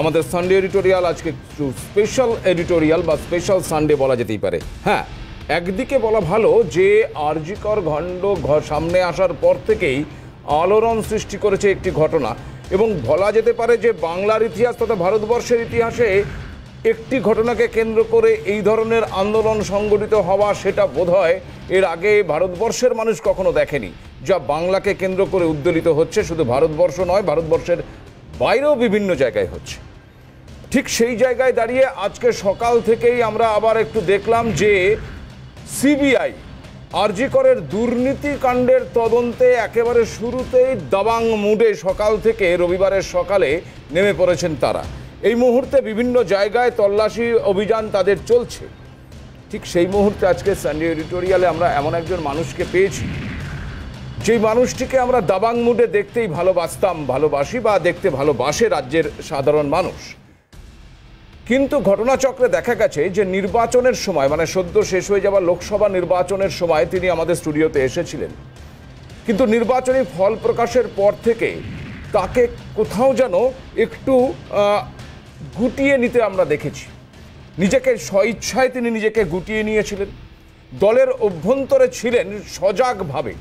আমাদের Sunday editorial আজকে একটু স্পেশাল এডিটোরিয়াল বা স্পেশাল সানডে বলা যেতেই পারে হ্যাঁ একদিকে বলা ভালো যে আরজিকর ঘণ্ড সামনে আসার পর থেকেই আলোড়ন সৃষ্টি করেছে একটি ঘটনা এবং বলা যেতে পারে যে বাংলার ইতিহাস তথা ভারতবর্ষের ইতিহাসে একটি ঘটনাকে কেন্দ্র করে এই ধরনের আন্দোলন সংগঠিত হওয়া সেটা বোধহয় এর আগে ভারতবর্ষের মানুষ কখনো দেখেনি যা বাংলাকে কেন্দ্র করে উদ্বেলিত হচ্ছে শুধু ভারতবর্ষ নয় ভারতবর্ষের বাইরেও বিভিন্ন জায়গায় হচ্ছে ঠিক সেই জায়গায় দাঁড়িয়ে আজকে সকাল থেকেই আমরা আবার একটু দেখলাম যে সিবিআই আরজিকরের দুর্নীতি কাণ্ডের তদন্তে একেবারে শুরুতেই দাবাং মুডে সকাল থেকে রবিবারের সকালে নেমে পড়েছেন তারা এই মুহূর্তে বিভিন্ন জায়গায় তল্লাশি অভিযান তাদের চলছে ঠিক সেই মুহূর্তে আজকে সানডে এডিটোরিয়ালে আমরা এমন একজন মানুষকে পেয়েছি যেই মানুষটিকে আমরা দাবাং মুডে দেখতেই ভালোবাসতাম ভালোবাসি বা দেখতে ভালোবাসে রাজ্যের সাধারণ মানুষ কিন্তু ঘটনাচক্রে দেখা গেছে যে নির্বাচনের সময় মানে সদ্য শেষ হয়ে যাওয়া লোকসভা নির্বাচনের সময় তিনি আমাদের স্টুডিওতে এসেছিলেন কিন্তু নির্বাচনী ফল প্রকাশের পর থেকে তাকে কোথাও যেন একটু গুটিয়ে নিতে আমরা দেখেছি নিজেকে স্বইচ্ছায় তিনি নিজেকে গুটিয়ে নিয়েছিলেন দলের অভ্যন্তরে ছিলেন সজাগভাবে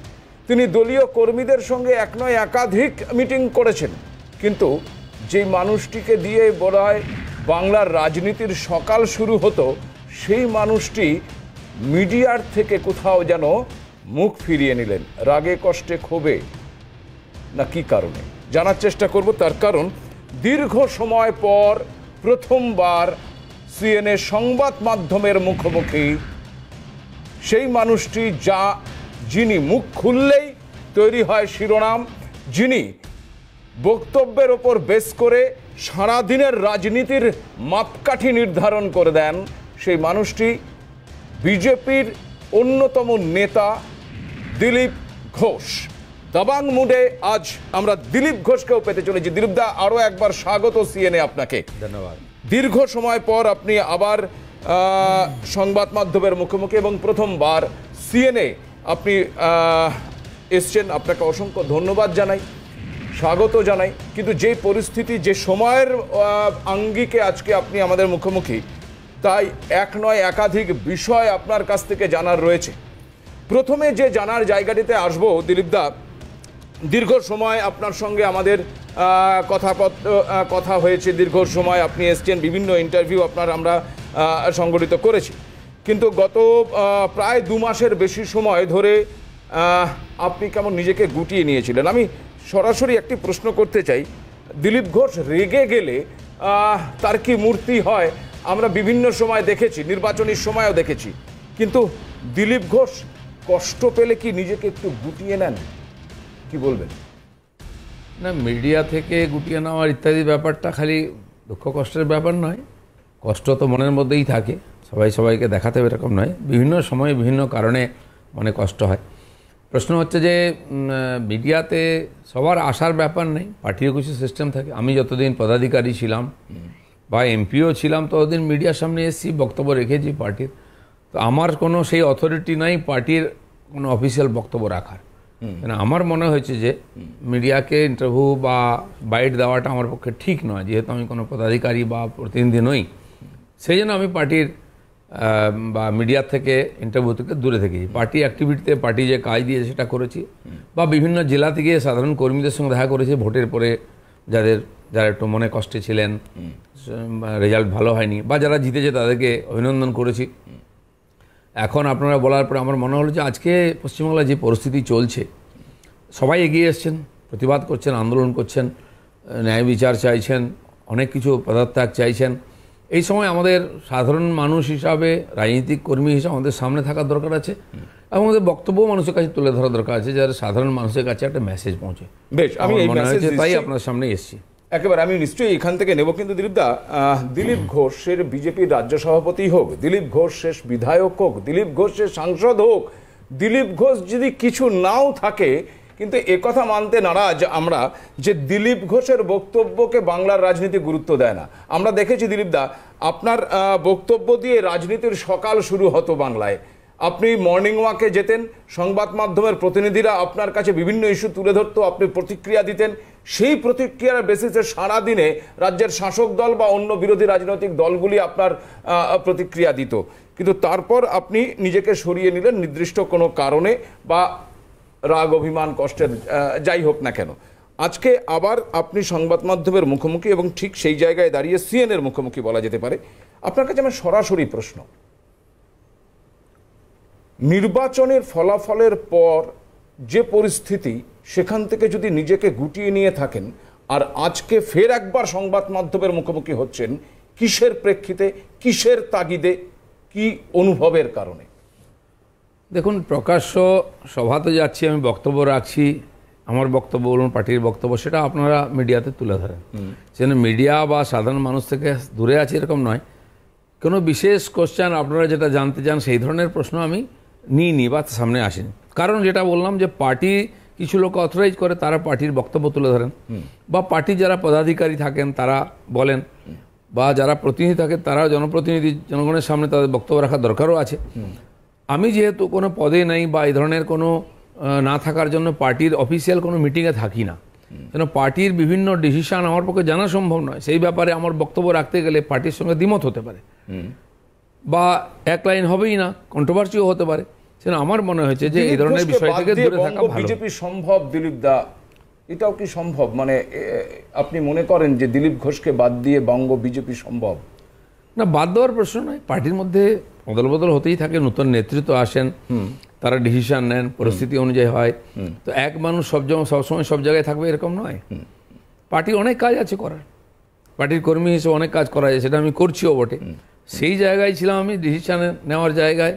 তিনি দলীয় কর্মীদের সঙ্গে এক নয় একাধিক মিটিং করেছেন কিন্তু যে মানুষটিকে দিয়ে বলায় বাংলার রাজনীতির সকাল শুরু হতো সেই মানুষটি মিডিয়ার থেকে কোথাও যেন মুখ ফিরিয়ে নিলেন রাগে কষ্টে ক্ষোভে না কি কারণে জানার চেষ্টা করব তার কারণ দীর্ঘ সময় পর প্রথমবার সিএনএ সংবাদ মাধ্যমের মুখোমুখি সেই মানুষটি যা যিনি মুখ খুললেই তৈরি হয় শিরোনাম যিনি বক্তব্যের ওপর বেস করে সারাদিনের রাজনীতির মাপকাঠি নির্ধারণ করে দেন সেই মানুষটি বিজেপির অন্যতম নেতা দিলীপ ঘোষ দাবাং মুডে আজ আমরা দিলীপ ঘোষকেও পেতে চলেছি দিলীপদা আরও একবার স্বাগত সিএনএ আপনাকে ধন্যবাদ দীর্ঘ সময় পর আপনি আবার সংবাদ মাধ্যমের মুখোমুখি এবং প্রথমবার সিএনএ আপনি এসছেন আপনাকে অসংখ্য ধন্যবাদ জানাই স্বাগত জানাই কিন্তু যে পরিস্থিতি যে সময়ের আঙ্গিকে আজকে আপনি আমাদের মুখোমুখি তাই এক নয় একাধিক বিষয় আপনার কাছ থেকে জানার রয়েছে প্রথমে যে জানার জায়গাটিতে আসবো দিলীপদা দীর্ঘ সময় আপনার সঙ্গে আমাদের কথাপত্র কথা হয়েছে দীর্ঘ সময় আপনি এসছেন বিভিন্ন ইন্টারভিউ আপনার আমরা সংগঠিত করেছি কিন্তু গত প্রায় দু মাসের বেশি সময় ধরে আপনি কেমন নিজেকে গুটিয়ে নিয়েছিলেন আমি সরাসরি একটি প্রশ্ন করতে চাই দিলীপ ঘোষ রেগে গেলে তার কি মূর্তি হয় আমরা বিভিন্ন সময় দেখেছি নির্বাচনী সময়ও দেখেছি কিন্তু দিলীপ ঘোষ কষ্ট পেলে কি নিজেকে একটু গুটিয়ে নেন কি বলবেন না মিডিয়া থেকে গুটিয়ে নেওয়ার ইত্যাদি ব্যাপারটা খালি দুঃখ কষ্টের ব্যাপার নয় কষ্ট তো মনের মধ্যেই থাকে সবাই সবাইকে দেখাতে হবে এরকম নয় বিভিন্ন সময়ে বিভিন্ন কারণে অনেক কষ্ট হয় প্রশ্ন হচ্ছে যে মিডিয়াতে সবার আসার ব্যাপার নেই পার্টির কিছু সিস্টেম থাকে আমি যতদিন পদাধিকারী ছিলাম বা এমপিও ছিলাম ততদিন মিডিয়ার সামনে এসেছি বক্তব্য রেখেছি পার্টির তো আমার কোনো সেই অথরিটি নাই পার্টির কোনো অফিসিয়াল বক্তব্য রাখার কেন আমার মনে হয়েছে যে মিডিয়াকে ইন্টারভিউ বা বাইট দেওয়াটা আমার পক্ষে ঠিক নয় যেহেতু আমি কোনো পদাধিকারী বা প্রতিনিধি নই সেই জন্য আমি পার্টির বা মিডিয়া থেকে ইন্টারভিউ থেকে দূরে থেকেছি পার্টি অ্যাক্টিভিটিতে পার্টি যে কাজ দিয়ে সেটা করেছি বা বিভিন্ন জেলা থেকে সাধারণ কর্মীদের সঙ্গে দেখা করেছি ভোটের পরে যাদের যারা একটু মনে কষ্টে ছিলেন রেজাল্ট ভালো হয়নি বা যারা জিতেছে তাদেরকে অভিনন্দন করেছি এখন আপনারা বলার পরে আমার মনে হলো যে আজকে পশ্চিমবাংলায় যে পরিস্থিতি চলছে সবাই এগিয়ে এসছেন প্রতিবাদ করছেন আন্দোলন করছেন ন্যায় বিচার চাইছেন অনেক কিছু পদত্যাগ চাইছেন এই সময় আমাদের সাধারণ মানুষ হিসাবে রাজনৈতিক কর্মী হিসাবে আমাদের সামনে থাকা দরকার আছে এবং আমাদের বক্তব্য মানুষের কাছে তুলে ধরা দরকার আছে যারা সাধারণ মানুষের কাছে একটা মেসেজ পৌঁছে বেশ আমি তাই আপনার সামনে এসেছি একেবারে আমি নিশ্চয়ই এখান থেকে নেব কিন্তু দা দিলীপ ঘোষের বিজেপির রাজ্য সভাপতি হোক দিলীপ ঘোষ শেষ বিধায়ক হোক দিলীপ ঘোষ সাংসদ হোক দিলীপ ঘোষ যদি কিছু নাও থাকে কিন্তু একথা মানতে নারাজ আমরা যে দিলীপ ঘোষের বক্তব্যকে বাংলার রাজনীতি গুরুত্ব দেয় না আমরা দেখেছি দিলীপ দা আপনার বক্তব্য দিয়ে রাজনীতির সকাল শুরু হতো বাংলায় আপনি মর্নিং ওয়াকে যেতেন সংবাদ মাধ্যমের প্রতিনিধিরা আপনার কাছে বিভিন্ন ইস্যু তুলে ধরতো আপনি প্রতিক্রিয়া দিতেন সেই প্রতিক্রিয়ার বেসিসে সারাদিনে রাজ্যের শাসক দল বা অন্য বিরোধী রাজনৈতিক দলগুলি আপনার প্রতিক্রিয়া দিত কিন্তু তারপর আপনি নিজেকে সরিয়ে নিলেন নির্দিষ্ট কোনো কারণে বা রাগ অভিমান কষ্টের যাই হোক না কেন আজকে আবার আপনি সংবাদ মাধ্যমের মুখোমুখি এবং ঠিক সেই জায়গায় দাঁড়িয়ে সিএনএর মুখোমুখি বলা যেতে পারে আপনার কাছে আমার সরাসরি প্রশ্ন নির্বাচনের ফলাফলের পর যে পরিস্থিতি সেখান থেকে যদি নিজেকে গুটিয়ে নিয়ে থাকেন আর আজকে ফের একবার সংবাদ মাধ্যমের মুখোমুখি হচ্ছেন কিসের প্রেক্ষিতে কিসের তাগিদে কি অনুভবের কারণে দেখুন প্রকাশ্য সভাতে যাচ্ছি আমি বক্তব্য রাখছি আমার বক্তব্য বলুন পার্টির বক্তব্য সেটা আপনারা মিডিয়াতে তুলে ধরেন যেন মিডিয়া বা সাধারণ মানুষ থেকে দূরে আছে এরকম নয় কোনো বিশেষ কোশ্চেন আপনারা যেটা জানতে চান সেই ধরনের প্রশ্ন আমি নিইনি বা সামনে আসেনি কারণ যেটা বললাম যে পার্টি কিছু লোক অথরাইজ করে তারা পার্টির বক্তব্য তুলে ধরেন বা পার্টি যারা পদাধিকারী থাকেন তারা বলেন বা যারা প্রতিনিধি থাকে তারা জনপ্রতিনিধি জনগণের সামনে তাদের বক্তব্য রাখার দরকারও আছে আমি যেহেতু কোনো পদে নেই বা এই ধরনের কোনো না থাকার জন্য পার্টির অফিসিয়াল কোনো মিটিংয়ে থাকি না যেন পার্টির বিভিন্ন ডিসিশান আমার পক্ষে জানা সম্ভব নয় সেই ব্যাপারে আমার বক্তব্য রাখতে গেলে পার্টির সঙ্গে দ্বিমত হতে পারে বা এক লাইন হবেই না কন্ট্রোভার্সিও হতে পারে সেজন্য আমার মনে হয়েছে যে এই ধরনের বিষয় থেকে দূরে থাকা বিজেপি সম্ভব দিলীপ দা এটাও কি সম্ভব মানে আপনি মনে করেন যে দিলীপ ঘোষকে বাদ দিয়ে বঙ্গ বিজেপি সম্ভব না বাদ দেওয়ার প্রশ্ন নয় পার্টির মধ্যে অদল বদল হতেই থাকে নতুন নেতৃত্ব আসেন তারা ডিসিশন নেন পরিস্থিতি অনুযায়ী হয় তো এক মানুষ সব সবসময় সব জায়গায় থাকবে এরকম নয় পার্টির অনেক কাজ আছে করার পার্টির কর্মী হিসেবে অনেক কাজ করা যায় সেটা আমি করছিও বটে সেই জায়গায় ছিলাম আমি ডিসিশান নেওয়ার জায়গায়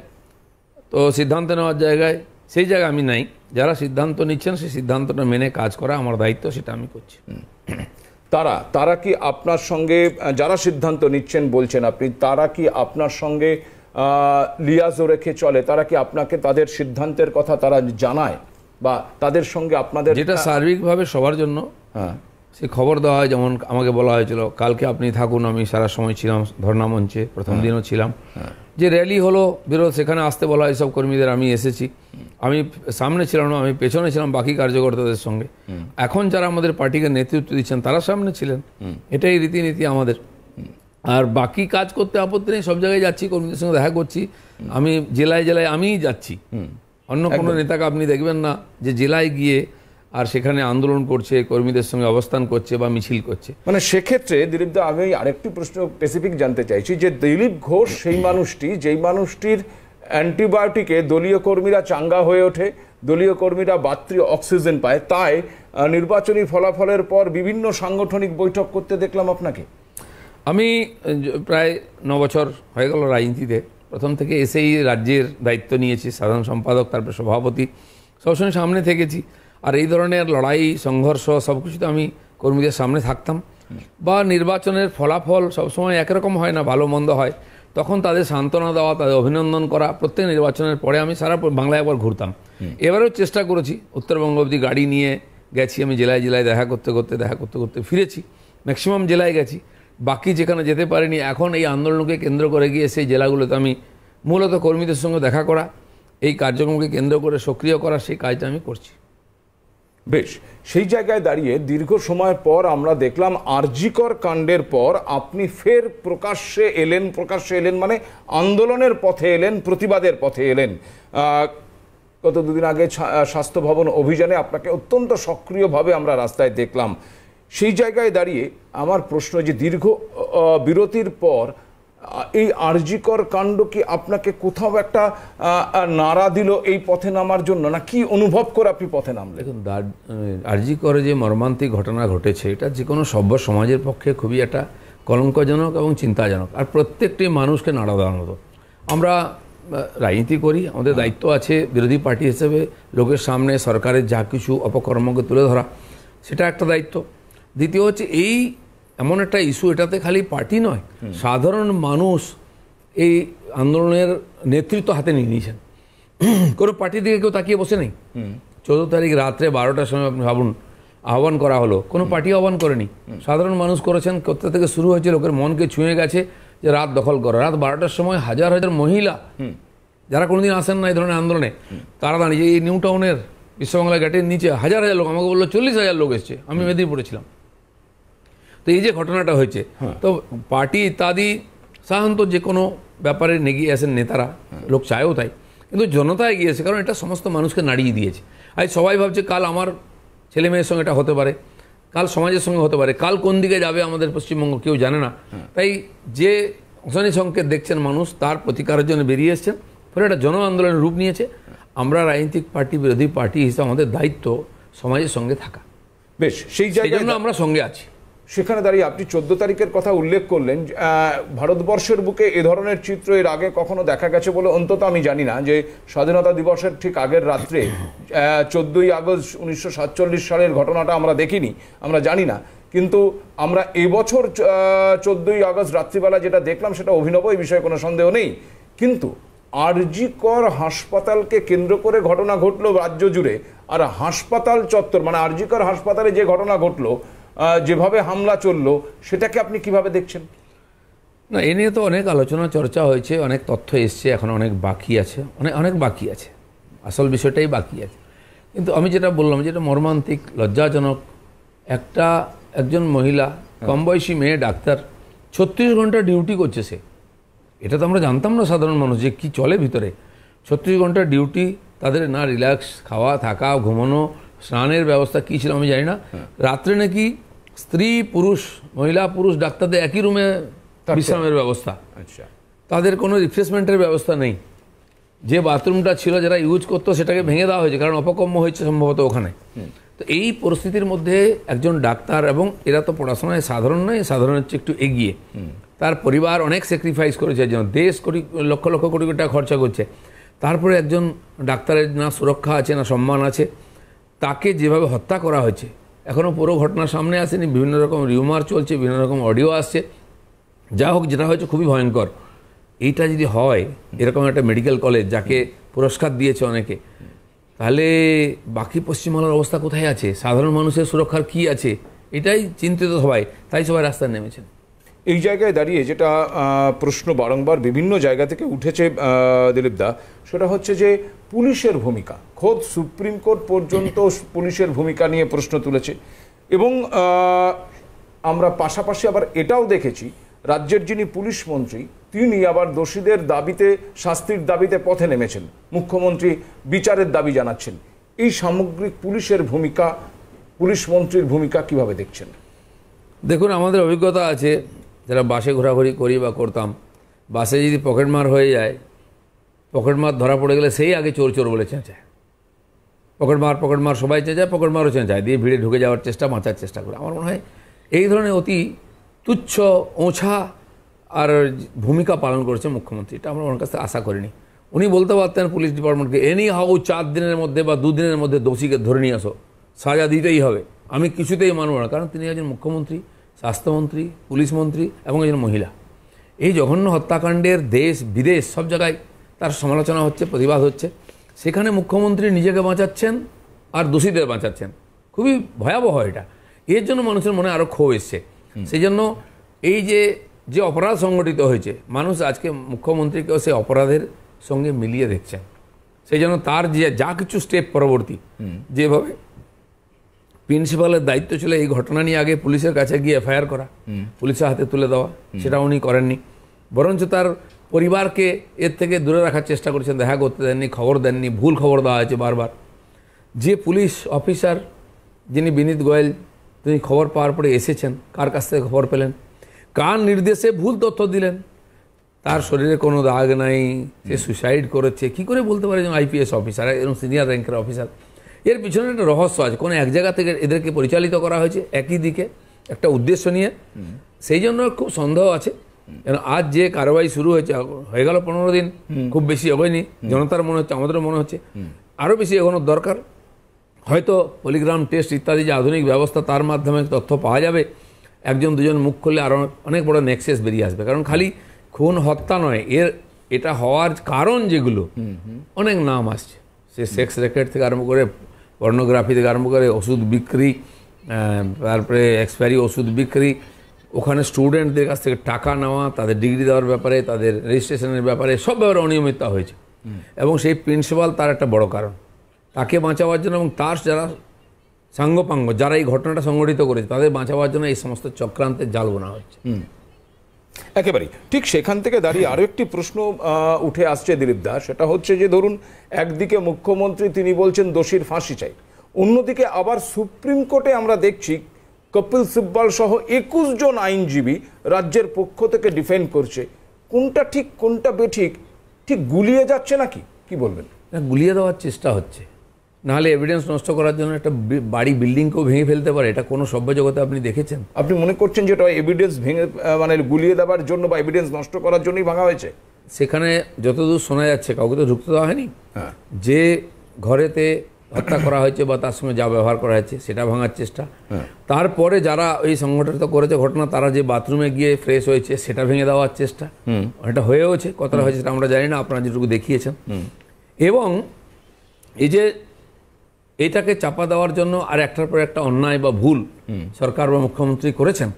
তো সিদ্ধান্ত নেওয়ার জায়গায় সেই জায়গায় আমি নাই যারা সিদ্ধান্ত নিচ্ছেন সেই সিদ্ধান্তটা মেনে কাজ করা আমার দায়িত্ব সেটা আমি করছি তারা তারা কি আপনার সঙ্গে যারা সিদ্ধান্ত নিচ্ছেন বলছেন আপনি তারা কি আপনার সঙ্গে লিয়াজও রেখে চলে তারা কি আপনাকে তাদের সিদ্ধান্তের কথা তারা জানায় বা তাদের সঙ্গে আপনাদের যেটা সার্বিকভাবে সবার জন্য হ্যাঁ সে খবর দেওয়া হয় যেমন আমাকে বলা হয়েছিল কালকে আপনি থাকুন আমি সারা সময় ছিলাম ধর্না মঞ্চে প্রথম হ্যাঁ। দিনও ছিলাম হ্যাঁ। যে র্যালি হলো বিরোধ সেখানে আসতে বলা হয় সব কর্মীদের আমি এসেছি আমি সামনে ছিলাম না আমি পেছনে ছিলাম বাকি কার্যকর্তাদের সঙ্গে এখন যারা আমাদের পার্টিকে নেতৃত্ব দিচ্ছেন তারা সামনে ছিলেন এটাই রীতিনীতি আমাদের আর বাকি কাজ করতে আপত্তি নেই সব জায়গায় যাচ্ছি কর্মীদের সঙ্গে দেখা করছি আমি জেলায় জেলায় আমিই যাচ্ছি অন্য কোনো নেতাকে আপনি দেখবেন না যে জেলায় গিয়ে আর সেখানে আন্দোলন করছে কর্মীদের সঙ্গে অবস্থান করছে বা মিছিল করছে মানে সেক্ষেত্রে দিলীপ দা আমি আরেকটি প্রশ্ন স্পেসিফিক জানতে চাইছি যে দিলীপ ঘোষ সেই মানুষটি যেই মানুষটির অ্যান্টিবায়োটিকে দলীয় কর্মীরা চাঙ্গা হয়ে ওঠে দলীয় কর্মীরা বাত্রী অক্সিজেন পায় তাই নির্বাচনী ফলাফলের পর বিভিন্ন সাংগঠনিক বৈঠক করতে দেখলাম আপনাকে আমি প্রায় ন বছর হয়ে গেল রাজনীতিতে প্রথম থেকে এসেই রাজ্যের দায়িত্ব নিয়েছি সাধারণ সম্পাদক তারপর সভাপতি সবসময় সামনে থেকেছি আর এই ধরনের লড়াই সংঘর্ষ সব কিছু তো আমি কর্মীদের সামনে থাকতাম বা নির্বাচনের ফলাফল সবসময় একরকম হয় না ভালো মন্দ হয় তখন তাদের সান্ত্বনা দেওয়া তাদের অভিনন্দন করা প্রত্যেক নির্বাচনের পরে আমি সারা বাংলায় একবার ঘুরতাম এবারেও চেষ্টা করেছি উত্তরবঙ্গ অবধি গাড়ি নিয়ে গেছি আমি জেলায় জেলায় দেখা করতে করতে দেখা করতে করতে ফিরেছি ম্যাক্সিমাম জেলায় গেছি বাকি যেখানে যেতে পারেনি এখন এই আন্দোলনকে কেন্দ্র করে গিয়ে সেই জেলাগুলোতে আমি মূলত কর্মীদের সঙ্গে দেখা করা এই কার্যক্রমকে কেন্দ্র করে সক্রিয় করা সেই কাজটা আমি করছি বেশ সেই জায়গায় দাঁড়িয়ে দীর্ঘ সময় পর আমরা দেখলাম আরজিকর কাণ্ডের পর আপনি ফের প্রকাশ্যে এলেন প্রকাশ্যে এলেন মানে আন্দোলনের পথে এলেন প্রতিবাদের পথে এলেন গত দুদিন আগে স্বাস্থ্য ভবন অভিযানে আপনাকে অত্যন্ত সক্রিয়ভাবে আমরা রাস্তায় দেখলাম সেই জায়গায় দাঁড়িয়ে আমার প্রশ্ন যে দীর্ঘ বিরতির পর এই আরজিকর কাণ্ড কি আপনাকে কোথাও একটা নাড়া দিল এই পথে নামার জন্য না কি অনুভব করে আপনি পথে নামলেন দেখুন আরজিকরে যে মর্মান্তিক ঘটনা ঘটেছে এটা যে কোনো সভ্য সমাজের পক্ষে খুবই একটা কলঙ্কজনক এবং চিন্তাজনক আর প্রত্যেকটি মানুষকে নাড়া দেওয়ার মতো আমরা রাজনীতি করি আমাদের হ্যাঁ। দায়িত্ব আছে বিরোধী পার্টি হিসেবে লোকের সামনে সরকারের যা কিছু অপকর্মকে তুলে ধরা সেটা একটা দায়িত্ব দ্বিতীয় হচ্ছে এই এমন একটা ইস্যু এটাতে খালি পার্টি নয় সাধারণ মানুষ এই আন্দোলনের নেতৃত্ব হাতে নিয়ে নিয়েছেন কোনো পার্টির দিকে কেউ তাকিয়ে বসে নেই চোদ্দ তারিখ রাত্রে বারোটার সময় আপনি ভাবুন আহ্বান করা হলো কোনো পার্টি আহ্বান করেনি সাধারণ মানুষ করেছেন কোথা থেকে শুরু হয়েছে লোকের মনকে ছুঁয়ে গেছে যে রাত দখল করা রাত বারোটার সময় হাজার হাজার মহিলা যারা কোনোদিন আসেন না এই ধরনের আন্দোলনে তারা দাঁড়িয়ে এই নিউ টাউনের বিশ্ববাংলা গেটের নিচে হাজার হাজার লোক আমাকে বললো চল্লিশ হাজার লোক এসছে আমি মেদিনীপুরে ছিলাম তো এই যে ঘটনাটা হয়েছে হ্যাঁ। তো পার্টি ইত্যাদি সাধারণত যে কোনো ব্যাপারে নেগিয়ে আসেন নেতারা হ্যাঁ। লোক চায়ও তাই কিন্তু জনতা এগিয়েছে কারণ এটা সমস্ত মানুষকে নাড়িয়ে দিয়েছে আজ সবাই ভাবছে কাল আমার ছেলে মেয়ের সঙ্গে এটা হতে পারে কাল সমাজের সঙ্গে হতে পারে কাল কোন দিকে যাবে আমাদের পশ্চিমবঙ্গ কেউ জানে না হ্যাঁ। তাই যে অশনি সংকেত দেখছেন মানুষ তার প্রতিকারের জন্য বেরিয়ে এসছেন ফলে একটা জন আন্দোলনের রূপ নিয়েছে আমরা রাজনৈতিক পার্টি বিরোধী পার্টি হিসেবে আমাদের দায়িত্ব সমাজের সঙ্গে থাকা বেশ সেই জন্য আমরা সঙ্গে আছি সেখানে দাঁড়িয়ে আপনি চোদ্দ তারিখের কথা উল্লেখ করলেন ভারতবর্ষের বুকে এ ধরনের চিত্র এর আগে কখনো দেখা গেছে বলে অন্তত আমি জানি না যে স্বাধীনতা দিবসের ঠিক আগের রাত্রে চোদ্দোই আগস্ট উনিশশো সালের ঘটনাটা আমরা দেখিনি আমরা জানি না কিন্তু আমরা এবছর চোদ্দোই আগস্ট রাত্রিবেলা যেটা দেখলাম সেটা অভিনব এই বিষয়ে কোনো সন্দেহ নেই কিন্তু আরজিকর হাসপাতালকে কেন্দ্র করে ঘটনা ঘটলো রাজ্য জুড়ে আর হাসপাতাল চত্বর মানে আরজিকর হাসপাতালে যে ঘটনা ঘটলো যেভাবে হামলা চললো সেটাকে আপনি কিভাবে দেখছেন না এ নিয়ে তো অনেক আলোচনা চর্চা হয়েছে অনেক তথ্য এসছে এখন অনেক বাকি আছে অনেক অনেক বাকি আছে আসল বিষয়টাই বাকি আছে কিন্তু আমি যেটা বললাম যেটা মর্মান্তিক লজ্জাজনক একটা একজন মহিলা হ্যাঁ। কম বয়সী মেয়ে ডাক্তার ছত্রিশ ঘন্টা ডিউটি করছে সে এটা তো আমরা জানতাম না সাধারণ মানুষ যে কী চলে ভিতরে ছত্রিশ ঘন্টা ডিউটি তাদের না রিল্যাক্স খাওয়া থাকা ঘুমানো স্নানের ব্যবস্থা কী ছিল আমি জানি না হ্যাঁ। রাত্রে নাকি স্ত্রী পুরুষ মহিলা পুরুষ ডাক্তারদের একই রুমে বিশ্রামের ব্যবস্থা আচ্ছা তাদের কোনো রিফ্রেশমেন্টের ব্যবস্থা নেই যে বাথরুমটা ছিল যারা ইউজ করতো সেটাকে ভেঙে দেওয়া হয়েছে কারণ অপকম্য হয়েছে সম্ভবত ওখানে তো এই পরিস্থিতির মধ্যে একজন ডাক্তার এবং এরা তো পড়াশোনায় সাধারণ নয় সাধারণ হচ্ছে একটু এগিয়ে তার পরিবার অনেক স্যাক্রিফাইস করেছে যেন দেশ কোটি লক্ষ লক্ষ কোটি কোটি টাকা খরচা করছে তারপরে একজন ডাক্তারের না সুরক্ষা আছে না সম্মান আছে তাকে যেভাবে হত্যা করা হয়েছে এখনও পুরো ঘটনা সামনে আসেনি বিভিন্ন রকম রিউমার চলছে বিভিন্ন রকম অডিও আসছে যা হোক যেটা হয়েছে খুবই ভয়ঙ্কর এইটা যদি হয় এরকম একটা মেডিকেল কলেজ যাকে পুরস্কার দিয়েছে অনেকে তাহলে বাকি পশ্চিমবাংলার অবস্থা কোথায় আছে সাধারণ মানুষের সুরক্ষার কি আছে এটাই চিন্তিত সবাই তাই সবাই রাস্তায় নেমেছেন এই জায়গায় দাঁড়িয়ে যেটা প্রশ্ন বারংবার বিভিন্ন জায়গা থেকে উঠেছে দিলীপদা সেটা হচ্ছে যে পুলিশের ভূমিকা খোদ সুপ্রিম কোর্ট পর্যন্ত পুলিশের ভূমিকা নিয়ে প্রশ্ন তুলেছে এবং আমরা পাশাপাশি আবার এটাও দেখেছি রাজ্যের যিনি পুলিশ মন্ত্রী তিনি আবার দোষীদের দাবিতে শাস্তির দাবিতে পথে নেমেছেন মুখ্যমন্ত্রী বিচারের দাবি জানাচ্ছেন এই সামগ্রিক পুলিশের ভূমিকা পুলিশ মন্ত্রীর ভূমিকা কিভাবে দেখছেন দেখুন আমাদের অভিজ্ঞতা আছে যারা বাসে ঘোরাঘুরি করি বা করতাম বাসে যদি পকেটমার হয়ে যায় পকেটমার ধরা পড়ে গেলে সেই আগে চোর চোর বলে চেঁচায় পকেটমার পকেটমার সবাই চেঁচায় পকেটমারও চেঁচায় দিয়ে ভিড়ে ঢুকে যাওয়ার চেষ্টা বাঁচার চেষ্টা করে আমার মনে হয় এই ধরনের অতি তুচ্ছ ওঁছা আর ভূমিকা পালন করেছে মুখ্যমন্ত্রী এটা আমরা ওনার কাছে আশা করিনি উনি বলতে পারতেন পুলিশ ডিপার্টমেন্টকে এনি হাউ চার দিনের মধ্যে বা দুদিনের মধ্যে দোষীকে ধরে নিয়ে আসো সাজা দিতেই হবে আমি কিছুতেই মানব না কারণ তিনি একজন মুখ্যমন্ত্রী স্বাস্থ্যমন্ত্রী পুলিশ মন্ত্রী এবং একজন মহিলা এই জঘন্য হত্যাকাণ্ডের দেশ বিদেশ সব জায়গায় তার সমালোচনা হচ্ছে প্রতিবাদ হচ্ছে সেখানে মুখ্যমন্ত্রী নিজেকে বাঁচাচ্ছেন আর দোষীদের বাঁচাচ্ছেন খুবই ভয়াবহ এটা এর জন্য মানুষের মনে আরও ক্ষোভ এসছে সেই জন্য এই যে যে অপরাধ সংগঠিত হয়েছে মানুষ আজকে মুখ্যমন্ত্রীকেও সেই অপরাধের সঙ্গে মিলিয়ে দেখছেন সেই জন্য তার যে যা কিছু স্টেপ পরবর্তী যেভাবে প্রিন্সিপালের দায়িত্ব ছিল এই ঘটনা নিয়ে আগে পুলিশের কাছে গিয়ে এফআইআর করা পুলিশের হাতে তুলে দেওয়া সেটা উনি করেননি বরঞ্চ তার পরিবারকে এর থেকে দূরে রাখার চেষ্টা করেছেন দেখা করতে দেননি খবর দেননি ভুল খবর দেওয়া হয়েছে বারবার যে পুলিশ অফিসার যিনি বিনীত গোয়েল তিনি খবর পাওয়ার পরে এসেছেন কার কাছ থেকে খবর পেলেন কার নির্দেশে ভুল তথ্য দিলেন তার শরীরে কোনো দাগ নাই সে সুইসাইড করেছে কি করে বলতে পারে একজন আইপিএস অফিসার এরকম সিনিয়র র্যাঙ্কের অফিসার এর পিছনে একটা রহস্য আছে কোনো এক জায়গা থেকে এদেরকে পরিচালিত করা হয়েছে একই দিকে একটা উদ্দেশ্য নিয়ে সেই জন্য খুব সন্দেহ আছে কেন আজ যে কারবাই শুরু হয়েছে হয়ে গেল পনেরো দিন খুব বেশি এগোয়নি জনতার মনে হচ্ছে আমাদেরও মনে হচ্ছে আরও বেশি এগোনোর দরকার হয়তো পলিগ্রাম টেস্ট ইত্যাদি যে আধুনিক ব্যবস্থা তার মাধ্যমে তথ্য পাওয়া যাবে একজন দুজন মুখ খুললে আরও অনেক বড় নেক্সেস বেরিয়ে আসবে কারণ খালি খুন হত্যা নয় এর এটা হওয়ার কারণ যেগুলো অনেক নাম আসছে সে সেক্স রেকেট থেকে আরম্ভ করে পর্নোগ্রাফি থেকে আরম্ভ করে ওষুধ বিক্রি তারপরে এক্সপায়ারি ওষুধ বিক্রি ওখানে স্টুডেন্টদের কাছ থেকে টাকা নেওয়া তাদের ডিগ্রি দেওয়ার ব্যাপারে তাদের রেজিস্ট্রেশনের ব্যাপারে সব ব্যাপারে অনিয়মিততা হয়েছে এবং সেই প্রিন্সিপাল তার একটা বড় কারণ তাকে বাঁচাবার জন্য এবং তার যারা সাঙ্গপাঙ্গ যারা এই ঘটনাটা সংগঠিত করেছে তাদের বাঁচাবার জন্য এই সমস্ত চক্রান্তের জাল বোনা হচ্ছে একেবারেই ঠিক সেখান থেকে দাঁড়িয়ে আরও একটি প্রশ্ন উঠে আসছে দিলীপ দাস সেটা হচ্ছে যে ধরুন একদিকে মুখ্যমন্ত্রী তিনি বলছেন দোষীর ফাঁসি চাই অন্যদিকে আবার সুপ্রিম কোর্টে আমরা দেখছি কপিল সিব্বাল সহ একুশ জন আইনজীবী রাজ্যের পক্ষ থেকে ডিফেন্ড করছে কোনটা ঠিক কোনটা বেঠিক ঠিক গুলিয়ে যাচ্ছে নাকি কি বলবেন গুলিয়ে দেওয়ার চেষ্টা হচ্ছে নাহলে এভিডেন্স নষ্ট করার জন্য একটা বাড়ি বিল্ডিংকেও ভেঙে ফেলতে পারে এটা কোনো সভ্য জগতে আপনি দেখেছেন আপনি মনে করছেন যে এটা এভিডেন্স ভেঙে মানে গুলিয়ে দেওয়ার জন্য বা এভিডেন্স নষ্ট করার জন্যই ভাঙা হয়েছে সেখানে যতদূর শোনা যাচ্ছে কাউকে তো ঢুকতে দেওয়া হয়নি হ্যাঁ। যে ঘরেতে হত্যা করা হয়েছে বা তার সঙ্গে যা ব্যবহার করা হয়েছে সেটা ভাঙার চেষ্টা হ্যাঁ। তারপরে যারা ওই সংগঠিত করেছে ঘটনা তারা যে বাথরুমে গিয়ে ফ্রেশ হয়েছে সেটা ভেঙে দেওয়ার চেষ্টা এটা হয়েওছে কতটা হয়েছে সেটা আমরা জানি না আপনারা যেটুকু দেখিয়েছেন এবং এই যে এটাকে চাপা দেওয়ার জন্য আর একটার পর একটা অন্যায় বা ভুল সরকার বা মুখ্যমন্ত্রী করেছেন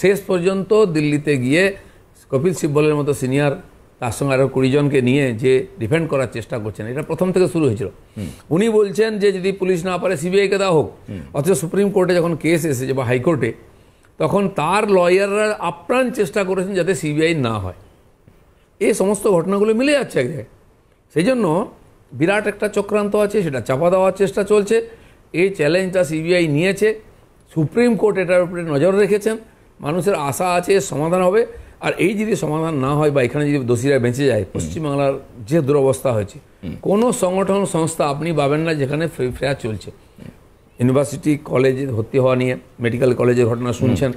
শেষ পর্যন্ত দিল্লিতে গিয়ে কপিল সিব্বলের মতো সিনিয়র তার সঙ্গে আরও কুড়িজনকে নিয়ে যে ডিফেন্ড করার চেষ্টা করছেন এটা প্রথম থেকে শুরু হয়েছিল উনি বলছেন যে যদি পুলিশ না পারে সিবিআইকে দেওয়া হোক অথচ সুপ্রিম কোর্টে যখন কেস এসেছে বা হাইকোর্টে তখন তার লয়াররা আপ্রাণ চেষ্টা করেছেন যাতে সিবিআই না হয় এই সমস্ত ঘটনাগুলো মিলে যাচ্ছে এক জায়গায় সেই জন্য বিরাট একটা চক্রান্ত আছে সেটা চাপা দেওয়ার চেষ্টা চলছে এই চ্যালেঞ্জটা সিবিআই নিয়েছে সুপ্রিম কোর্ট এটার উপরে নজর রেখেছেন মানুষের আশা আছে সমাধান হবে আর এই যদি সমাধান না হয় বা এখানে যদি দোষীরা বেঁচে যায় পশ্চিমবাংলার যে দুরবস্থা হয়েছে কোনো সংগঠন সংস্থা আপনি পাবেন না যেখানে ফ্রি ফেয়ার চলছে ইউনিভার্সিটি কলেজে ভর্তি হওয়া নিয়ে মেডিকেল কলেজের ঘটনা শুনছেন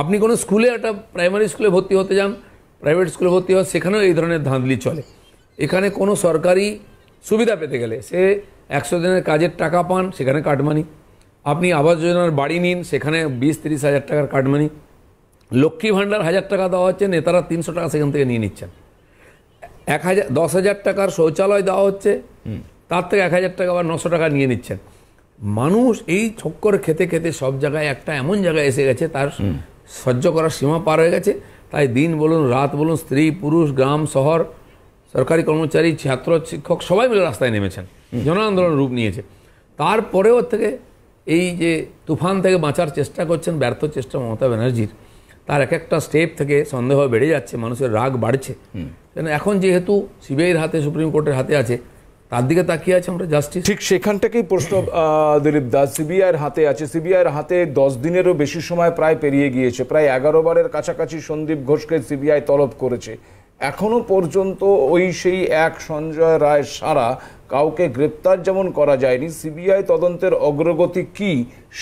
আপনি কোনো স্কুলে একটা প্রাইমারি স্কুলে ভর্তি হতে যান প্রাইভেট স্কুলে ভর্তি হওয়া সেখানেও এই ধরনের ধাঁধলি চলে এখানে কোনো সরকারি সুবিধা পেতে গেলে সে একশো দিনের কাজের টাকা পান সেখানে কাটমানি আপনি আবাস যোজনার বাড়ি নিন সেখানে বিশ তিরিশ হাজার টাকার কাটমানি লক্ষ্মী ভাণ্ডার হাজার টাকা দেওয়া হচ্ছে নেতারা তিনশো টাকা সেখান থেকে নিয়ে নিচ্ছেন এক হাজার দশ হাজার টাকার শৌচালয় দেওয়া হচ্ছে তার থেকে এক হাজার টাকা বা নশো টাকা নিয়ে নিচ্ছেন মানুষ এই ছক্কর খেতে খেতে সব জায়গায় একটা এমন জায়গায় এসে গেছে তার সহ্য করার সীমা পার হয়ে গেছে তাই দিন বলুন রাত বলুন স্ত্রী পুরুষ গ্রাম শহর সরকারি কর্মচারী ছাত্র শিক্ষক সবাই মিলে রাস্তায় নেমেছেন জন আন্দোলন রূপ নিয়েছে তারপরেও থেকে এই যে তুফান থেকে বাঁচার চেষ্টা করছেন ব্যর্থ চেষ্টা মমতা ব্যানার্জির তার এক একটা স্টেপ থেকে সন্দেহ বেড়ে যাচ্ছে মানুষের রাগ বাড়ছে কেন এখন যেহেতু সিবিআইয়ের হাতে সুপ্রিম কোর্টের হাতে আছে তার দিকে তাকিয়ে আছে আমরা জাস্টিস ঠিক সেখান থেকেই প্রশ্ন দিলীপ দাস সিবিআইয়ের হাতে আছে সিবিআইয়ের হাতে দশ দিনেরও বেশি সময় প্রায় পেরিয়ে গিয়েছে প্রায় এগারো বারের কাছাকাছি সন্দীপ ঘোষকে সিবিআই তলব করেছে এখনো পর্যন্ত ওই সেই এক সঞ্জয় রায় সারা কাউকে গ্রেপ্তার যেমন করা যায়নি সিবিআই তদন্তের অগ্রগতি কি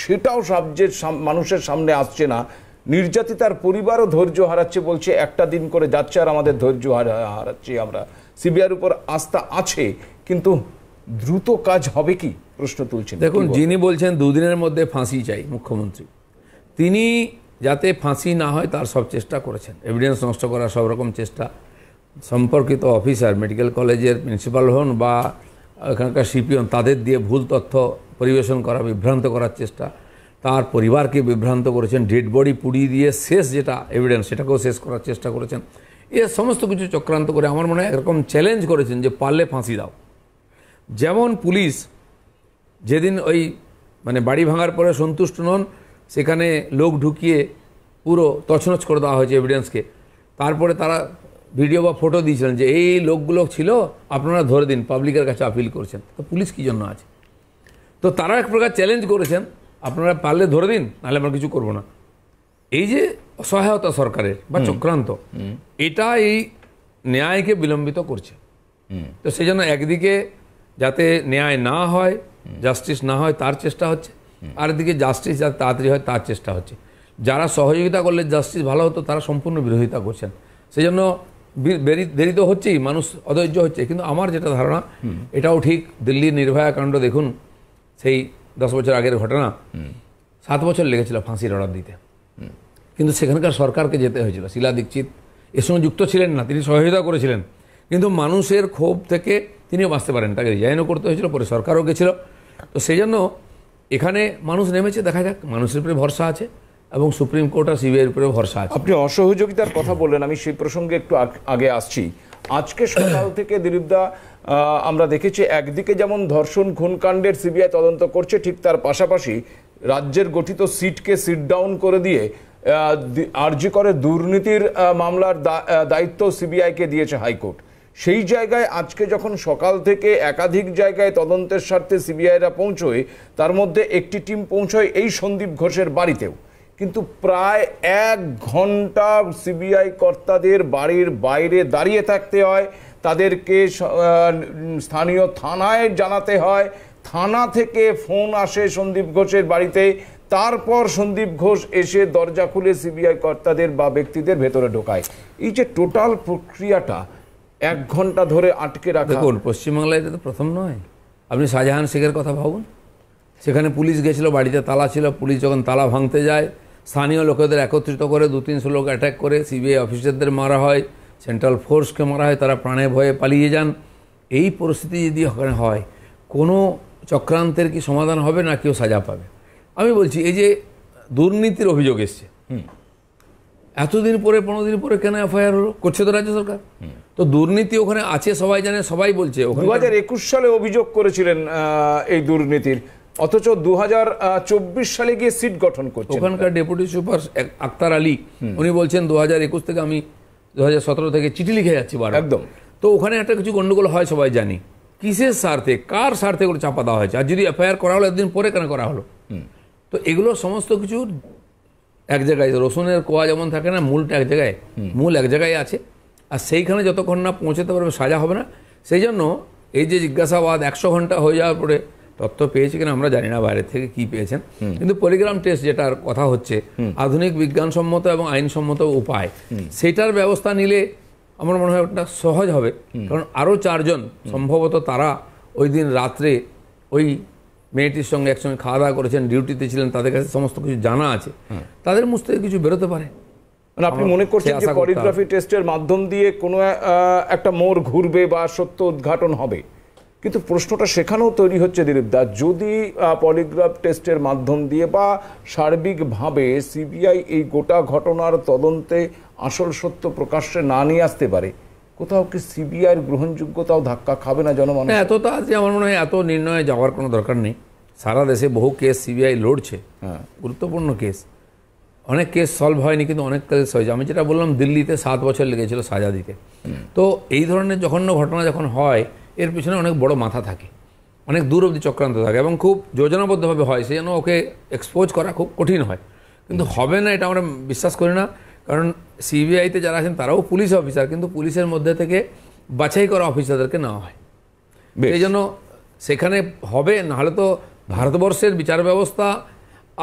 সেটাও সাবজেক্ট মানুষের সামনে আসছে না নির্যাতিতার পরিবারও ধৈর্য হারাচ্ছে বলছে একটা দিন করে যাচ্ছে আর আমাদের ধৈর্য হারাচ্ছি আমরা সিবিআইয়ের উপর আস্থা আছে কিন্তু দ্রুত কাজ হবে কি প্রশ্ন তুলছেন দেখুন যিনি বলছেন দুদিনের মধ্যে ফাঁসি চাই মুখ্যমন্ত্রী তিনি যাতে ফাঁসি না হয় তার সব চেষ্টা করেছেন এভিডেন্স নষ্ট করার সব রকম চেষ্টা সম্পর্কিত অফিসার মেডিকেল কলেজের প্রিন্সিপাল হন বা এখানকার সিপিএম তাদের দিয়ে ভুল তথ্য পরিবেশন করা বিভ্রান্ত করার চেষ্টা তার পরিবারকে বিভ্রান্ত করেছেন ডেড বডি পুড়িয়ে দিয়ে শেষ যেটা এভিডেন্স সেটাকেও শেষ করার চেষ্টা করেছেন এ সমস্ত কিছু চক্রান্ত করে আমার মনে হয় একরকম চ্যালেঞ্জ করেছেন যে পারলে ফাঁসি দাও যেমন পুলিশ যেদিন ওই মানে বাড়ি ভাঙার পরে সন্তুষ্ট নন সেখানে লোক ঢুকিয়ে পুরো তছনছ করে দেওয়া হয়েছে এভিডেন্সকে তারপরে তারা ভিডিও বা ফটো দিয়েছিলেন যে এই লোকগুলো ছিল আপনারা ধরে দিন পাবলিকের কাছে আপিল করছেন তো পুলিশ কী জন্য আছে তো তারা এক প্রকার চ্যালেঞ্জ করেছেন আপনারা পারলে ধরে দিন নাহলে আমরা কিছু করব না এই যে অসহায়তা সরকারের বা চক্রান্ত এটা এই ন্যায়কে বিলম্বিত করছে তো সেই জন্য একদিকে যাতে ন্যায় না হয় জাস্টিস না হয় তার চেষ্টা হচ্ছে আর এদিকে জাস্টিস যাতে তাড়াতাড়ি হয় তার চেষ্টা হচ্ছে যারা সহযোগিতা করলে জাস্টিস ভালো হতো তারা সম্পূর্ণ বিরোধিতা করছেন সেই জন্য দেরি তো হচ্ছেই মানুষ অধৈর্য হচ্ছে কিন্তু আমার যেটা ধারণা এটাও ঠিক দিল্লির নির্ভয়া কাণ্ড দেখুন সেই দশ বছর আগের ঘটনা সাত বছর লেগেছিল ফাঁসির অর্ডার দিতে কিন্তু সেখানকার সরকারকে যেতে হয়েছিল শিলা দীক্ষিত এর সঙ্গে যুক্ত ছিলেন না তিনি সহযোগিতা করেছিলেন কিন্তু মানুষের ক্ষোভ থেকে তিনিও বাঁচতে পারেন তাকে রিজাইনও করতে হয়েছিল পরে সরকারও গেছিল তো সেই জন্য এখানে মানুষ নেমেছে দেখা যাক মানুষের উপরে ভরসা আছে এবং সুপ্রিম কোর্ট আর সিবিআইয়ের উপরে ভরসা আছে আপনি অসহযোগিতার কথা বললেন আমি সেই প্রসঙ্গে একটু আগে আসছি আজকে সকাল থেকে দিলীপদা আমরা দেখেছি একদিকে যেমন ধর্ষণ খুনকাণ্ডের সিবিআই তদন্ত করছে ঠিক তার পাশাপাশি রাজ্যের গঠিত সিটকে সিট ডাউন করে দিয়ে আরজি করে দুর্নীতির মামলার দায়িত্ব সিবিআইকে দিয়েছে হাইকোর্ট সেই জায়গায় আজকে যখন সকাল থেকে একাধিক জায়গায় তদন্তের স্বার্থে সিবিআইরা পৌঁছয় তার মধ্যে একটি টিম পৌঁছয় এই সন্দীপ ঘোষের বাড়িতেও কিন্তু প্রায় এক ঘন্টা সিবিআই কর্তাদের বাড়ির বাইরে দাঁড়িয়ে থাকতে হয় তাদেরকে স্থানীয় থানায় জানাতে হয় থানা থেকে ফোন আসে সন্দীপ ঘোষের বাড়িতে তারপর সন্দীপ ঘোষ এসে দরজা খুলে সিবিআই কর্তাদের বা ব্যক্তিদের ভেতরে ঢোকায় এই যে টোটাল প্রক্রিয়াটা এক ঘন্টা ধরে আটকে রাখা দেখুন পশ্চিমবাংলায় এটা তো প্রথম নয় আপনি শাহজাহান শেখের কথা ভাবুন সেখানে পুলিশ গেছিলো বাড়িতে তালা ছিল পুলিশ যখন তালা ভাঙতে যায় স্থানীয় লোকেদের একত্রিত করে দু তিনশো লোক অ্যাটাক করে সিবিআই অফিসারদের মারা হয় সেন্ট্রাল ফোর্সকে মারা হয় তারা প্রাণে ভয়ে পালিয়ে যান এই পরিস্থিতি যদি ওখানে হয় কোনো চক্রান্তের কি সমাধান হবে না কেউ সাজা পাবে আমি বলছি এই যে দুর্নীতির অভিযোগ এসছে এতদিন পরে পনেরো দিন পরে কেন এফআইআর হলো করছে তো রাজ্য সরকার তো দুর্নীতি ওখানে আছে সবাই জানে সবাই বলছে দু হাজার একুশ সালে অভিযোগ করেছিলেন এই দুর্নীতির অথচ দু সালে গিয়ে সিট গঠন করছে ওখানকার ডেপুটি সুপার আক্তার আলী উনি বলছেন দু থেকে আমি দু থেকে চিঠি লিখে যাচ্ছি একদম তো ওখানে একটা কিছু গণ্ডগোল হয় সবাই জানি কিসের স্বার্থে কার স্বার্থে ওগুলো চাপা দেওয়া হয়েছে আর যদি এফআইআর করা হলো একদিন পরে কেন করা হলো তো এগুলো সমস্ত কিছু এক জায়গায় রসুনের কোয়া যেমন থাকে না মূলটা এক জায়গায় মূল এক জায়গায় আছে আর সেইখানে যতক্ষণ না পৌঁছাতে পারবে সাজা হবে না সেই জন্য এই যে জিজ্ঞাসাবাদ একশো ঘন্টা হয়ে যাওয়ার পরে তথ্য পেয়েছে কিনা আমরা জানি না বাইরে থেকে কি পেয়েছেন কিন্তু পলিগ্রাম টেস্ট যেটার কথা হচ্ছে আধুনিক বিজ্ঞানসম্মত এবং আইনসম্মত উপায় সেটার ব্যবস্থা নিলে আমার মনে হয় ওটা সহজ হবে কারণ আরও চারজন সম্ভবত তারা ওই দিন রাত্রে ওই মেয়েটির সঙ্গে একসঙ্গে খাওয়া দাওয়া করেছেন ডিউটিতে ছিলেন তাদের কাছে সমস্ত কিছু জানা আছে তাদের মুখ থেকে কিছু বেরোতে পারে মানে আপনি মনে করছেন যে কোরিওগ্রাফি টেস্টের মাধ্যম দিয়ে কোনো একটা মোড় ঘুরবে বা সত্য উদ্ঘাটন হবে কিন্তু প্রশ্নটা সেখানেও তৈরি হচ্ছে দিলীপ দা যদি পলিগ্রাফ টেস্টের মাধ্যম দিয়ে বা সার্বিকভাবে সিবিআই এই গোটা ঘটনার তদন্তে আসল সত্য প্রকাশ্যে না নিয়ে আসতে পারে কোথাও কি সিবিআইয়ের গ্রহণযোগ্যতাও ধাক্কা খাবে না জনমান এত তো আজ আমার মনে হয় এত নির্ণয়ে যাওয়ার কোনো দরকার নেই সারা দেশে বহু কেস সিবিআই লড়ছে হ্যাঁ গুরুত্বপূর্ণ কেস অনেক কেস সলভ হয়নি কিন্তু অনেক কেস হয়েছে আমি যেটা বললাম দিল্লিতে সাত বছর লেগেছিল সাজা দিতে তো এই ধরনের জঘন্য ঘটনা যখন হয় এর পিছনে অনেক বড় মাথা থাকে অনেক দূর অব্দি চক্রান্ত থাকে এবং খুব যোজনাবদ্ধভাবে হয় সেই জন্য ওকে এক্সপোজ করা খুব কঠিন হয় কিন্তু হবে না এটা আমরা বিশ্বাস করি না কারণ সিবিআইতে যারা আছেন তারাও পুলিশ অফিসার কিন্তু পুলিশের মধ্যে থেকে বাছাই করা অফিসারদেরকে নেওয়া হয় সেই জন্য সেখানে হবে নাহলে তো ভারতবর্ষের বিচার ব্যবস্থা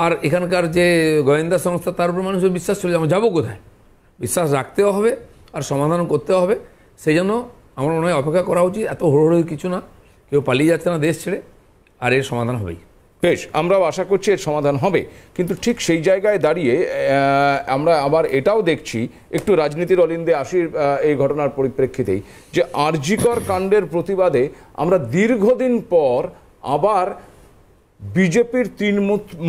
আর এখানকার যে গোয়েন্দা সংস্থা তার উপর মানুষের বিশ্বাস চলে যাবো যাবো কোথায় বিশ্বাস রাখতেও হবে আর সমাধান করতে হবে সেই জন্য আমার মনে হয় অপেক্ষা করা উচিত এত হড়োহড়ির কিছু না কেউ পালিয়ে যাচ্ছে না দেশ ছেড়ে আর এর সমাধান হবেই বেশ আমরাও আশা করছি এর সমাধান হবে কিন্তু ঠিক সেই জায়গায় দাঁড়িয়ে আমরা আবার এটাও দেখছি একটু রাজনীতির অলিন্দে আসির এই ঘটনার পরিপ্রেক্ষিতেই যে আরজিকর কাণ্ডের প্রতিবাদে আমরা দীর্ঘদিন পর আবার বিজেপির তিন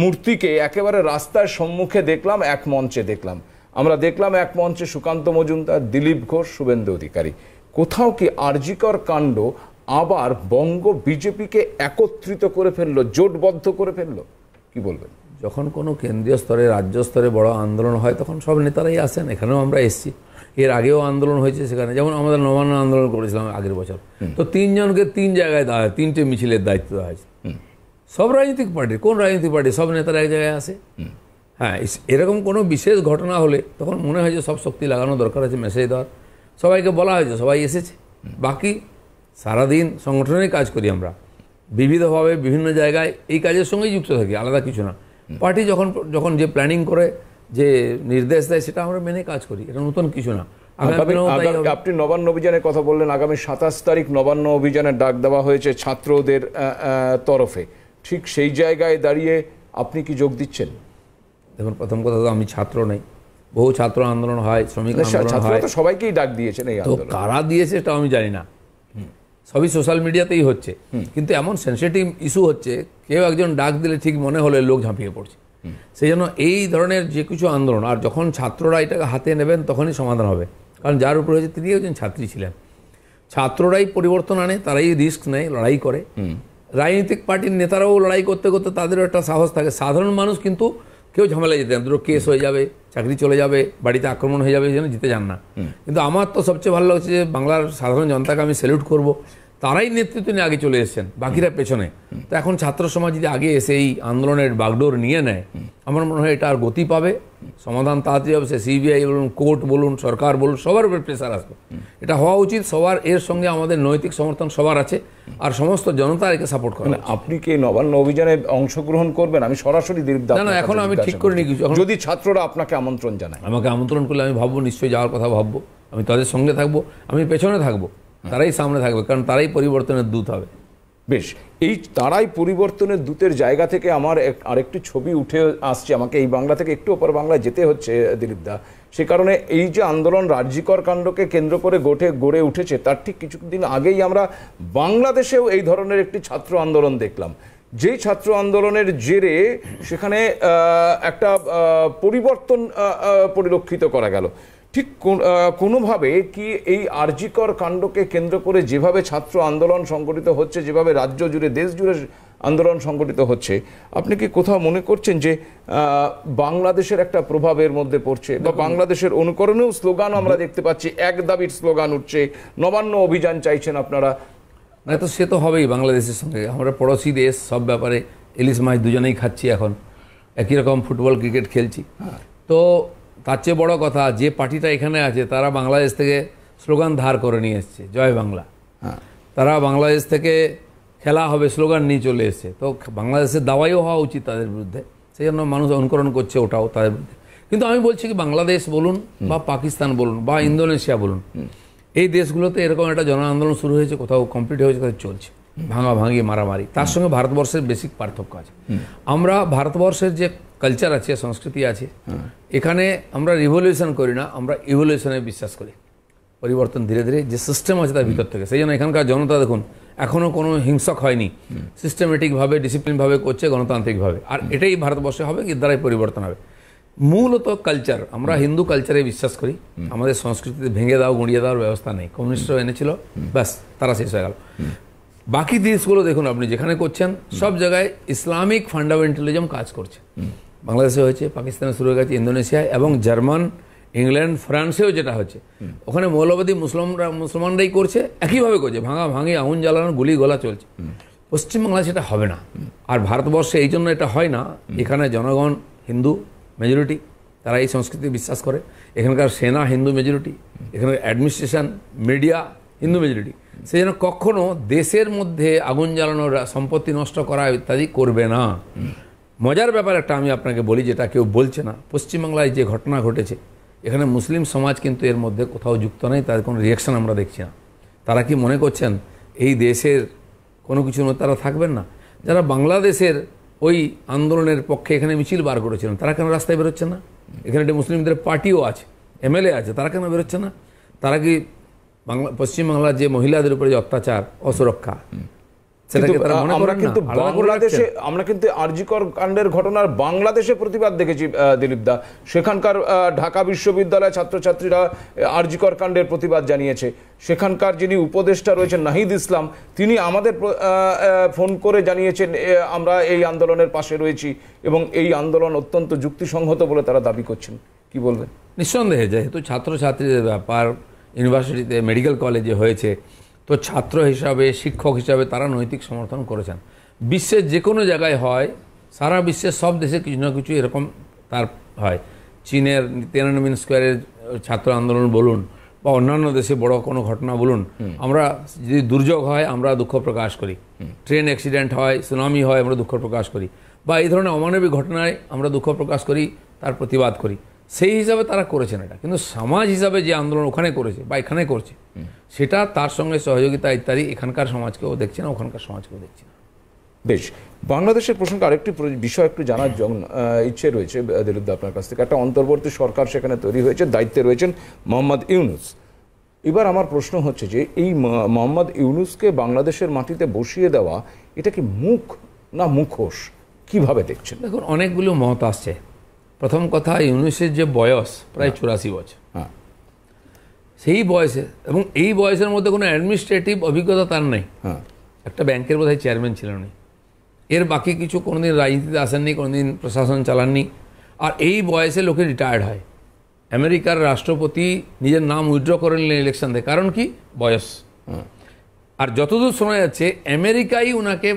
মূর্তিকে একেবারে রাস্তার সম্মুখে দেখলাম এক মঞ্চে দেখলাম আমরা দেখলাম এক মঞ্চে সুকান্ত মজুমদার দিলীপ ঘোষ শুভেন্দু অধিকারী কোথাও কি আরজিকর কাণ্ড আবার বঙ্গ বিজেপিকে একত্রিত করে ফেললো জোটবদ্ধ করে ফেললো কি বলবেন যখন কোনো কেন্দ্রীয় স্তরে রাজ্য স্তরে বড় আন্দোলন হয় তখন সব নেতারাই আসেন এখানেও আমরা এসছি এর আগেও আন্দোলন হয়েছে সেখানে যেমন আমাদের নবান্ন আন্দোলন করেছিলাম আগের বছর তো তিনজনকে তিন জায়গায় দেওয়া হয় তিনটে মিছিলের দায়িত্ব দেওয়া হয়েছে সব রাজনৈতিক পার্টির কোন রাজনৈতিক পার্টি সব নেতারা এক জায়গায় আসে হ্যাঁ এরকম কোনো বিশেষ ঘটনা হলে তখন মনে হয় যে সব শক্তি লাগানো দরকার আছে মেসেজ দেওয়ার সবাইকে বলা হয়েছে সবাই এসেছে বাকি সারাদিন সংগঠনের কাজ করি আমরা বিবিধভাবে বিভিন্ন জায়গায় এই কাজের সঙ্গেই যুক্ত থাকি আলাদা কিছু না পার্টি যখন যখন যে প্ল্যানিং করে যে নির্দেশ দেয় সেটা আমরা মেনে কাজ করি এটা নতুন কিছু না আপনি নবান্ন অভিযানের কথা বললেন আগামী সাতাশ তারিখ নবান্ন অভিযানের ডাক দেওয়া হয়েছে ছাত্রদের তরফে ঠিক সেই জায়গায় দাঁড়িয়ে আপনি কি যোগ দিচ্ছেন দেখুন প্রথম কথা তো আমি ছাত্র নাই বহু ছাত্র আন্দোলন হয় শ্রমিক সবাইকেই ডাক দিয়েছেন তো কারা দিয়েছে সেটাও আমি জানি না সবই সোশ্যাল মিডিয়াতেই হচ্ছে কিন্তু এমন সেন্সিটিভ ইস্যু হচ্ছে কেউ একজন ডাক দিলে ঠিক মনে হলে লোক ঝাঁপিয়ে পড়ছে সেই জন্য এই ধরনের যে কিছু আন্দোলন আর যখন ছাত্ররা এটাকে হাতে নেবেন তখনই সমাধান হবে কারণ যার উপরে হয়েছে তিনি একজন ছাত্রী ছিলেন ছাত্ররাই পরিবর্তন আনে তারাই রিস্ক নেয় লড়াই করে রাজনৈতিক পার্টির নেতারাও লড়াই করতে করতে তাদেরও একটা সাহস থাকে সাধারণ মানুষ কিন্তু কেউ ঝামেলা যেতেন দুটো কেস হয়ে যাবে চাকরি চলে যাবে বাড়িতে আক্রমণ হয়ে যাবে যেন যেতে চান যান না কিন্তু আমার তো সবচেয়ে ভালো লাগছে যে বাংলার সাধারণ জনতাকে আমি স্যালুট করবো তারাই নেতৃত্ব নিয়ে আগে চলে এসেছেন বাকিরা পেছনে তো এখন ছাত্র সমাজ যদি আগে এসে এই আন্দোলনের বাগডোর নিয়ে নেয় আমার মনে হয় এটা আর গতি পাবে সমাধান তাড়াতাড়ি হবে সে সিবিআই বলুন কোর্ট বলুন সরকার বলুন সবার উপরে প্রেশার আসবে এটা হওয়া উচিত সবার এর সঙ্গে আমাদের নৈতিক সমর্থন সবার আছে আর সমস্ত জনতা একে সাপোর্ট করে মানে আপনি কি নবান্ন অভিযানে অংশগ্রহণ করবেন আমি সরাসরি না না এখন আমি ঠিক করিনি কিছু যদি ছাত্ররা আপনাকে আমন্ত্রণ জানায় আমাকে আমন্ত্রণ করলে আমি ভাববো নিশ্চয়ই যাওয়ার কথা ভাববো আমি তাদের সঙ্গে থাকবো আমি পেছনে থাকবো তারাই সামনে থাকবে কারণ তারাই পরিবর্তনের দূত হবে বেশ এই তারাই পরিবর্তনের দূতের জায়গা থেকে আমার আরেকটি ছবি উঠে আসছে আমাকে এই বাংলা থেকে একটু অপর বাংলায় যেতে হচ্ছে দিলীপদা সে কারণে এই যে আন্দোলন রাজ্যিকর কাণ্ডকে কেন্দ্র করে গোটে গড়ে উঠেছে তার ঠিক কিছুদিন আগেই আমরা বাংলাদেশেও এই ধরনের একটি ছাত্র আন্দোলন দেখলাম যেই ছাত্র আন্দোলনের জেরে সেখানে একটা পরিবর্তন পরিলক্ষিত করা গেল ঠিক কোনোভাবে কি এই আরজিকর কাণ্ডকে কেন্দ্র করে যেভাবে ছাত্র আন্দোলন সংগঠিত হচ্ছে যেভাবে রাজ্য জুড়ে দেশ জুড়ে আন্দোলন সংগঠিত হচ্ছে আপনি কি কোথাও মনে করছেন যে বাংলাদেশের একটা প্রভাবের মধ্যে পড়ছে বা বাংলাদেশের অনুকরণেও স্লোগান আমরা দেখতে পাচ্ছি এক দাবির স্লোগান উঠছে নবান্ন অভিযান চাইছেন আপনারা না তো সে তো হবেই বাংলাদেশের সঙ্গে আমরা পড়োশি দেশ সব ব্যাপারে ইলিশ মাছ দুজনেই খাচ্ছি এখন একই রকম ফুটবল ক্রিকেট খেলছি হ্যাঁ। তো তার চেয়ে বড় কথা যে পার্টিটা এখানে আছে তারা বাংলাদেশ থেকে স্লোগান ধার করে নিয়ে এসছে জয় বাংলা হ্যাঁ। তারা বাংলাদেশ থেকে খেলা হবে স্লোগান নিয়ে চলে এসছে তো বাংলাদেশের দাওয়াইও হওয়া উচিত তাদের বিরুদ্ধে সেই জন্য মানুষ অনুকরণ করছে ওটাও তাদের বিরুদ্ধে কিন্তু আমি বলছি কি বাংলাদেশ বলুন বা পাকিস্তান বলুন বা ইন্দোনেশিয়া বলুন এই দেশগুলোতে এরকম একটা জন আন্দোলন শুরু হয়েছে কোথাও কমপ্লিট হয়েছে কোথাও চলছে ভাঙাভাঙি মারামারি তার সঙ্গে ভারতবর্ষের বেসিক পার্থক্য আছে আমরা ভারতবর্ষের যে কালচার আছে সংস্কৃতি আছে এখানে আমরা রিভলিউশন করি না আমরা ইভলিউশনে বিশ্বাস করি পরিবর্তন ধীরে ধীরে যে সিস্টেম আছে তার ভিতর থেকে সেই জন্য এখানকার জনতা দেখুন এখনও কোনো হিংসক হয়নি সিস্টেমেটিকভাবে ডিসিপ্লিনভাবে করছে গণতান্ত্রিকভাবে আর এটাই ভারতবর্ষে হবে এর দ্বারাই পরিবর্তন হবে মূলত কালচার আমরা হিন্দু কালচারে বিশ্বাস করি আমাদের সংস্কৃতিতে ভেঙে দাও গুঁড়িয়ে দেওয়ার ব্যবস্থা নেই কমিউনিস্টরা এনেছিল ব্যাস তারা শেষ হয়ে গেল বাকি দেশগুলো দেখুন আপনি যেখানে করছেন সব জায়গায় ইসলামিক ফান্ডামেন্টালিজম কাজ করছে বাংলাদেশে হয়েছে পাকিস্তানে শুরু হয়ে গেছে ইন্দোনেশিয়ায় এবং জার্মান ইংল্যান্ড ফ্রান্সেও যেটা হচ্ছে ওখানে মৌলবাদী মুসলমানরা মুসলমানরাই করছে একইভাবে করছে ভাঙা ভাঙি আগুন জ্বালানোর গুলি গলা চলছে পশ্চিমবাংলায় সেটা হবে না আর ভারতবর্ষে এই জন্য এটা হয় না এখানে জনগণ হিন্দু মেজরিটি তারা এই সংস্কৃতি বিশ্বাস করে এখানকার সেনা হিন্দু মেজরিটি এখানকার অ্যাডমিনিস্ট্রেশন মিডিয়া হিন্দু মেজরিটি সে যেন কখনো দেশের মধ্যে আগুন জ্বালানোর সম্পত্তি নষ্ট করা ইত্যাদি করবে না মজার ব্যাপার একটা আমি আপনাকে বলি যেটা কেউ বলছে না পশ্চিমবাংলায় যে ঘটনা ঘটেছে এখানে মুসলিম সমাজ কিন্তু এর মধ্যে কোথাও যুক্ত নেই তার কোনো রিয়াকশান আমরা দেখছি না তারা কি মনে করছেন এই দেশের কোনো কিছুর মধ্যে তারা থাকবেন না যারা বাংলাদেশের ওই আন্দোলনের পক্ষে এখানে মিছিল বার করেছিলেন তারা কেন রাস্তায় বেরোচ্ছে না এখানে একটা মুসলিমদের পার্টিও আছে এমএলএ আছে তারা কেন বেরোচ্ছে না তারা কি বাংলা পশ্চিমবাংলার যে মহিলাদের উপরে যে অত্যাচার অসুরক্ষা আমরা কিন্তু আরজিকর কাণ্ডের ঘটনার বাংলাদেশে প্রতিবাদ দেখেছি দিলীপ দা সেখানকার ঢাকা বিশ্ববিদ্যালয়ের ছাত্রছাত্রীরা আরজিকর কাণ্ডের প্রতিবাদ জানিয়েছে সেখানকার যিনি উপদেষ্টা রয়েছেন নাহিদ ইসলাম তিনি আমাদের ফোন করে জানিয়েছেন আমরা এই আন্দোলনের পাশে রয়েছি এবং এই আন্দোলন অত্যন্ত যুক্তিসংহত বলে তারা দাবি করছেন কি বলবেন নিঃসন্দেহে যেহেতু ছাত্রছাত্রীদের ব্যাপার ইউনিভার্সিটিতে মেডিকেল কলেজে হয়েছে তো ছাত্র হিসাবে শিক্ষক হিসাবে তারা নৈতিক সমর্থন করেছেন বিশ্বের যে কোনো জায়গায় হয় সারা বিশ্বের সব দেশে কিছু না কিছু এরকম তার হয় চীনের তেরানবিন স্কোয়ারের ছাত্র আন্দোলন বলুন বা অন্যান্য দেশে বড় কোনো ঘটনা বলুন আমরা যদি দুর্যোগ হয় আমরা দুঃখ প্রকাশ করি ট্রেন অ্যাক্সিডেন্ট হয় সুনামি হয় আমরা দুঃখ প্রকাশ করি বা এই ধরনের অমানবিক ঘটনায় আমরা দুঃখ প্রকাশ করি তার প্রতিবাদ করি সেই হিসাবে তারা করেছেন এটা কিন্তু সমাজ হিসাবে যে আন্দোলন ওখানে করেছে বা এখানে করছে সেটা তার সঙ্গে সহযোগিতা ইত্যাদি এখানকার সমাজকেও দেখছে না ওখানকার সমাজকেও দেখছে না বেশ বাংলাদেশের প্রসঙ্গে আরেকটি বিষয় একটু জানার জন্য ইচ্ছে রয়েছে দিলুদ্দ আপনার কাছ থেকে একটা অন্তর্বর্তী সরকার সেখানে তৈরি হয়েছে দায়িত্বে রয়েছেন মোহাম্মদ ইউনুস এবার আমার প্রশ্ন হচ্ছে যে এই মোহাম্মদ ইউনুসকে বাংলাদেশের মাটিতে বসিয়ে দেওয়া এটা কি মুখ না মুখোশ কিভাবে দেখছেন দেখুন অনেকগুলো মত আসছে প্রথম কথা ইউনুসের যে বয়স প্রায় হ্যাঁ। চুরাশি বছর হ্যাঁ সেই বয়সে এবং এই বয়সের মধ্যে কোনো অ্যাডমিনিস্ট্রেটিভ অভিজ্ঞতা তার নেই হ্যাঁ একটা ব্যাংকের বোধহয় চেয়ারম্যান ছিলেন উনি এর বাকি কিছু কোনোদিন রাজনীতিতে আসেননি কোনোদিন প্রশাসন চালাননি আর এই বয়সে লোকে রিটায়ার্ড হয় আমেরিকার রাষ্ট্রপতি নিজের নাম উইথড্র করে নিলেন ইলেকশন থেকে কারণ কি বয়স হ্যাঁ। আর যতদূর শোনা যাচ্ছে আমেরিকাই ওনাকে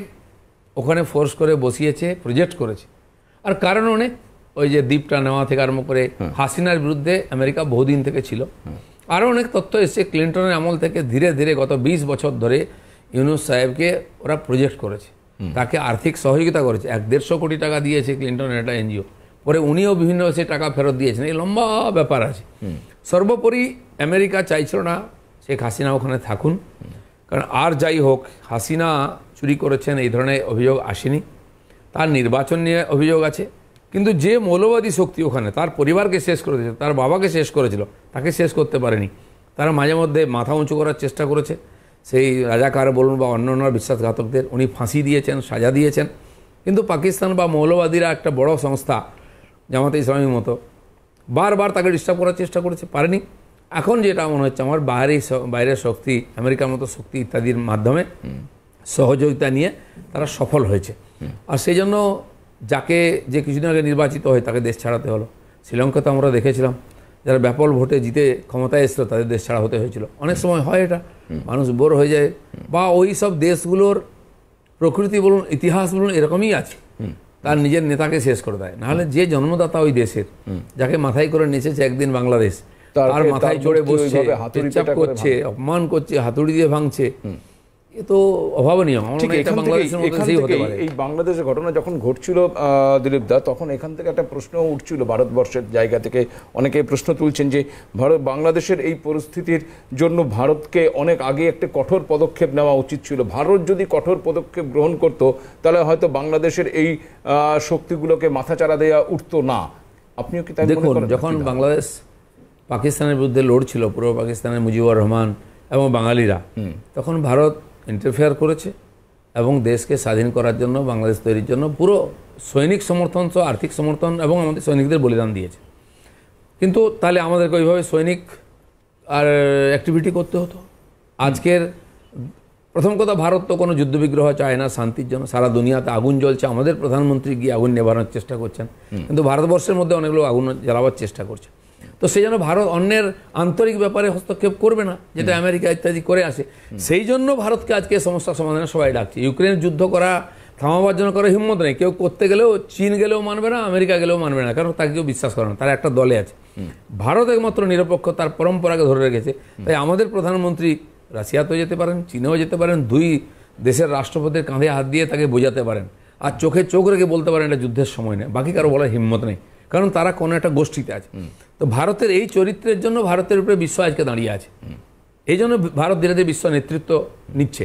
ওখানে ফোর্স করে বসিয়েছে প্রজেক্ট করেছে আর কারণ অনেক ওই যে দ্বীপটা নেওয়া থেকে আরম্ভ করে হাসিনার বিরুদ্ধে আমেরিকা বহুদিন থেকে ছিল আরও অনেক তথ্য এসছে ক্লিন্টনের আমল থেকে ধীরে ধীরে গত ২০ বছর ধরে ইউনুস সাহেবকে ওরা প্রজেক্ট করেছে তাকে আর্থিক সহযোগিতা করেছে এক দেড়শো কোটি টাকা দিয়েছে ক্লিন্টনের একটা এনজিও পরে উনিও বিভিন্ন সে টাকা ফেরত দিয়েছেন এই লম্বা ব্যাপার আছে সর্বোপরি আমেরিকা চাইছিল না শেখ হাসিনা ওখানে থাকুন কারণ আর যাই হোক হাসিনা চুরি করেছেন এই ধরনের অভিযোগ আসেনি তার নির্বাচন নিয়ে অভিযোগ আছে কিন্তু যে মৌলবাদী শক্তি ওখানে তার পরিবারকে শেষ করে তার বাবাকে শেষ করেছিল তাকে শেষ করতে পারেনি তারা মাঝে মধ্যে মাথা উঁচু করার চেষ্টা করেছে সেই রাজাকার বলুন বা অন্য অন্য বিশ্বাসঘাতকদের উনি ফাঁসি দিয়েছেন সাজা দিয়েছেন কিন্তু পাকিস্তান বা মৌলবাদীরা একটা বড় সংস্থা জামাতে ইসলামীর মতো বারবার তাকে ডিস্টার্ব করার চেষ্টা করেছে পারেনি এখন যেটা মনে হচ্ছে আমার বাইরে বাইরের শক্তি আমেরিকার মতো শক্তি ইত্যাদির মাধ্যমে সহযোগিতা নিয়ে তারা সফল হয়েছে আর সেই জন্য যাকে যে কিছুদিন আগে নির্বাচিত হয় তাকে দেশ ছাড়াতে হলো শ্রীলঙ্কা তো আমরা দেখেছিলাম যারা ব্যাপল ভোটে জিতে ক্ষমতায় এসলো তাদের দেশ ছাড়া হতে হয়েছিল অনেক সময় হয় এটা মানুষ বোর হয়ে যায় বা ওই সব দেশগুলোর প্রকৃতি বলুন ইতিহাস বলুন এরকমই আছে তার নিজের নেতাকে শেষ করে দেয় নাহলে যে জন্মদাতা ওই দেশের যাকে মাথায় করে নেচেছে একদিন বাংলাদেশ তার মাথায় চড়ে বসছে করছে অপমান করছে হাতুড়ি দিয়ে ভাঙছে এ তো অভাবনীয় এই বাংলাদেশের ঘটনা যখন ঘটছিল দিলীপ দা তখন এখান থেকে একটা প্রশ্ন উঠছিল ভারতবর্ষের জায়গা থেকে অনেকে প্রশ্ন তুলছেন যে ভারত বাংলাদেশের এই পরিস্থিতির জন্য ভারতকে অনেক আগে একটা কঠোর পদক্ষেপ নেওয়া উচিত ছিল ভারত যদি কঠোর পদক্ষেপ গ্রহণ করত তাহলে হয়তো বাংলাদেশের এই শক্তিগুলোকে মাথাচাড়া দেওয়া উঠত না আপনিও কি তাই দেখুন যখন বাংলাদেশ পাকিস্তানের বিরুদ্ধে লড়ছিল পূর্ব পাকিস্তানের মুজিবুর রহমান এবং বাঙালিরা তখন ভারত ইন্টারফেয়ার করেছে এবং দেশকে স্বাধীন করার জন্য বাংলাদেশ তৈরির জন্য পুরো সৈনিক সমর্থন সহ আর্থিক সমর্থন এবং আমাদের সৈনিকদের বলিদান দিয়েছে কিন্তু তাহলে আমাদেরকে ওইভাবে সৈনিক আর অ্যাক্টিভিটি করতে হতো আজকের প্রথম কথা ভারত তো কোনো যুদ্ধবিগ্রহ চায় না শান্তির জন্য সারা দুনিয়াতে আগুন জ্বলছে আমাদের প্রধানমন্ত্রী গিয়ে আগুন নেভানোর চেষ্টা করছেন কিন্তু ভারতবর্ষের মধ্যে অনেক লোক আগুন জ্বালাবার চেষ্টা করছেন তো সেই জন্য ভারত অন্যের আন্তরিক ব্যাপারে হস্তক্ষেপ করবে না যেটা আমেরিকা ইত্যাদি করে আসে সেই জন্য ভারতকে আজকে সমস্যা সমাধানে সবাই ডাকছে ইউক্রেনের যুদ্ধ করা থামাবার জন্য করার হিম্মত নেই কেউ করতে গেলেও চীন গেলেও মানবে না আমেরিকা গেলেও মানবে না কারণ তাকে কেউ বিশ্বাস করে না তারা একটা দলে আছে ভারত একমাত্র নিরপেক্ষ তার পরম্পরাকে ধরে রেখেছে তাই আমাদের প্রধানমন্ত্রী রাশিয়াতেও যেতে পারেন চীনেও যেতে পারেন দুই দেশের রাষ্ট্রপতির কাঁধে হাত দিয়ে তাকে বোঝাতে পারেন আর চোখে চোখ রেখে বলতে পারেন এটা যুদ্ধের সময় নেই বাকি কারো বলার হিম্মত নেই কারণ তারা কোনো একটা গোষ্ঠীতে আছে তো ভারতের এই চরিত্রের জন্য ভারতের উপরে বিশ্ব আজকে দাঁড়িয়ে আছে এই জন্য ভারত ধীরে ধীরে বিশ্ব নেতৃত্ব নিচ্ছে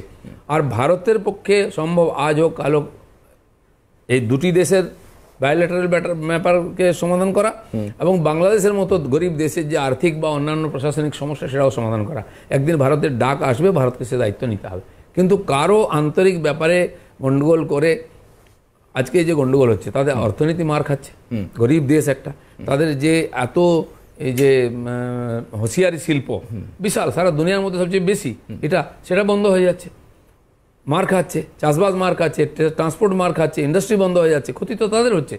আর ভারতের পক্ষে সম্ভব আজ হোক কাল হোক এই দুটি দেশের বায়োলেটারাল ব্যাপারকে সমাধান করা এবং বাংলাদেশের মতো গরিব দেশের যে আর্থিক বা অন্যান্য প্রশাসনিক সমস্যা সেটাও সমাধান করা একদিন ভারতের ডাক আসবে ভারতকে সে দায়িত্ব নিতে হবে কিন্তু কারো আন্তরিক ব্যাপারে গণ্ডগোল করে আজকে যে গণ্ডগোল হচ্ছে তাদের অর্থনীতি মার খাচ্ছে গরিব দেশ একটা তাদের যে এত এই যে হুঁশিয়ারি শিল্প বিশাল সারা দুনিয়ার মধ্যে সবচেয়ে বেশি এটা সেটা বন্ধ হয়ে যাচ্ছে মার খাচ্ছে চাষবাস মার খাচ্ছে ট্রান্সপোর্ট মার খাচ্ছে ইন্ডাস্ট্রি বন্ধ হয়ে যাচ্ছে ক্ষতি তো তাদের হচ্ছে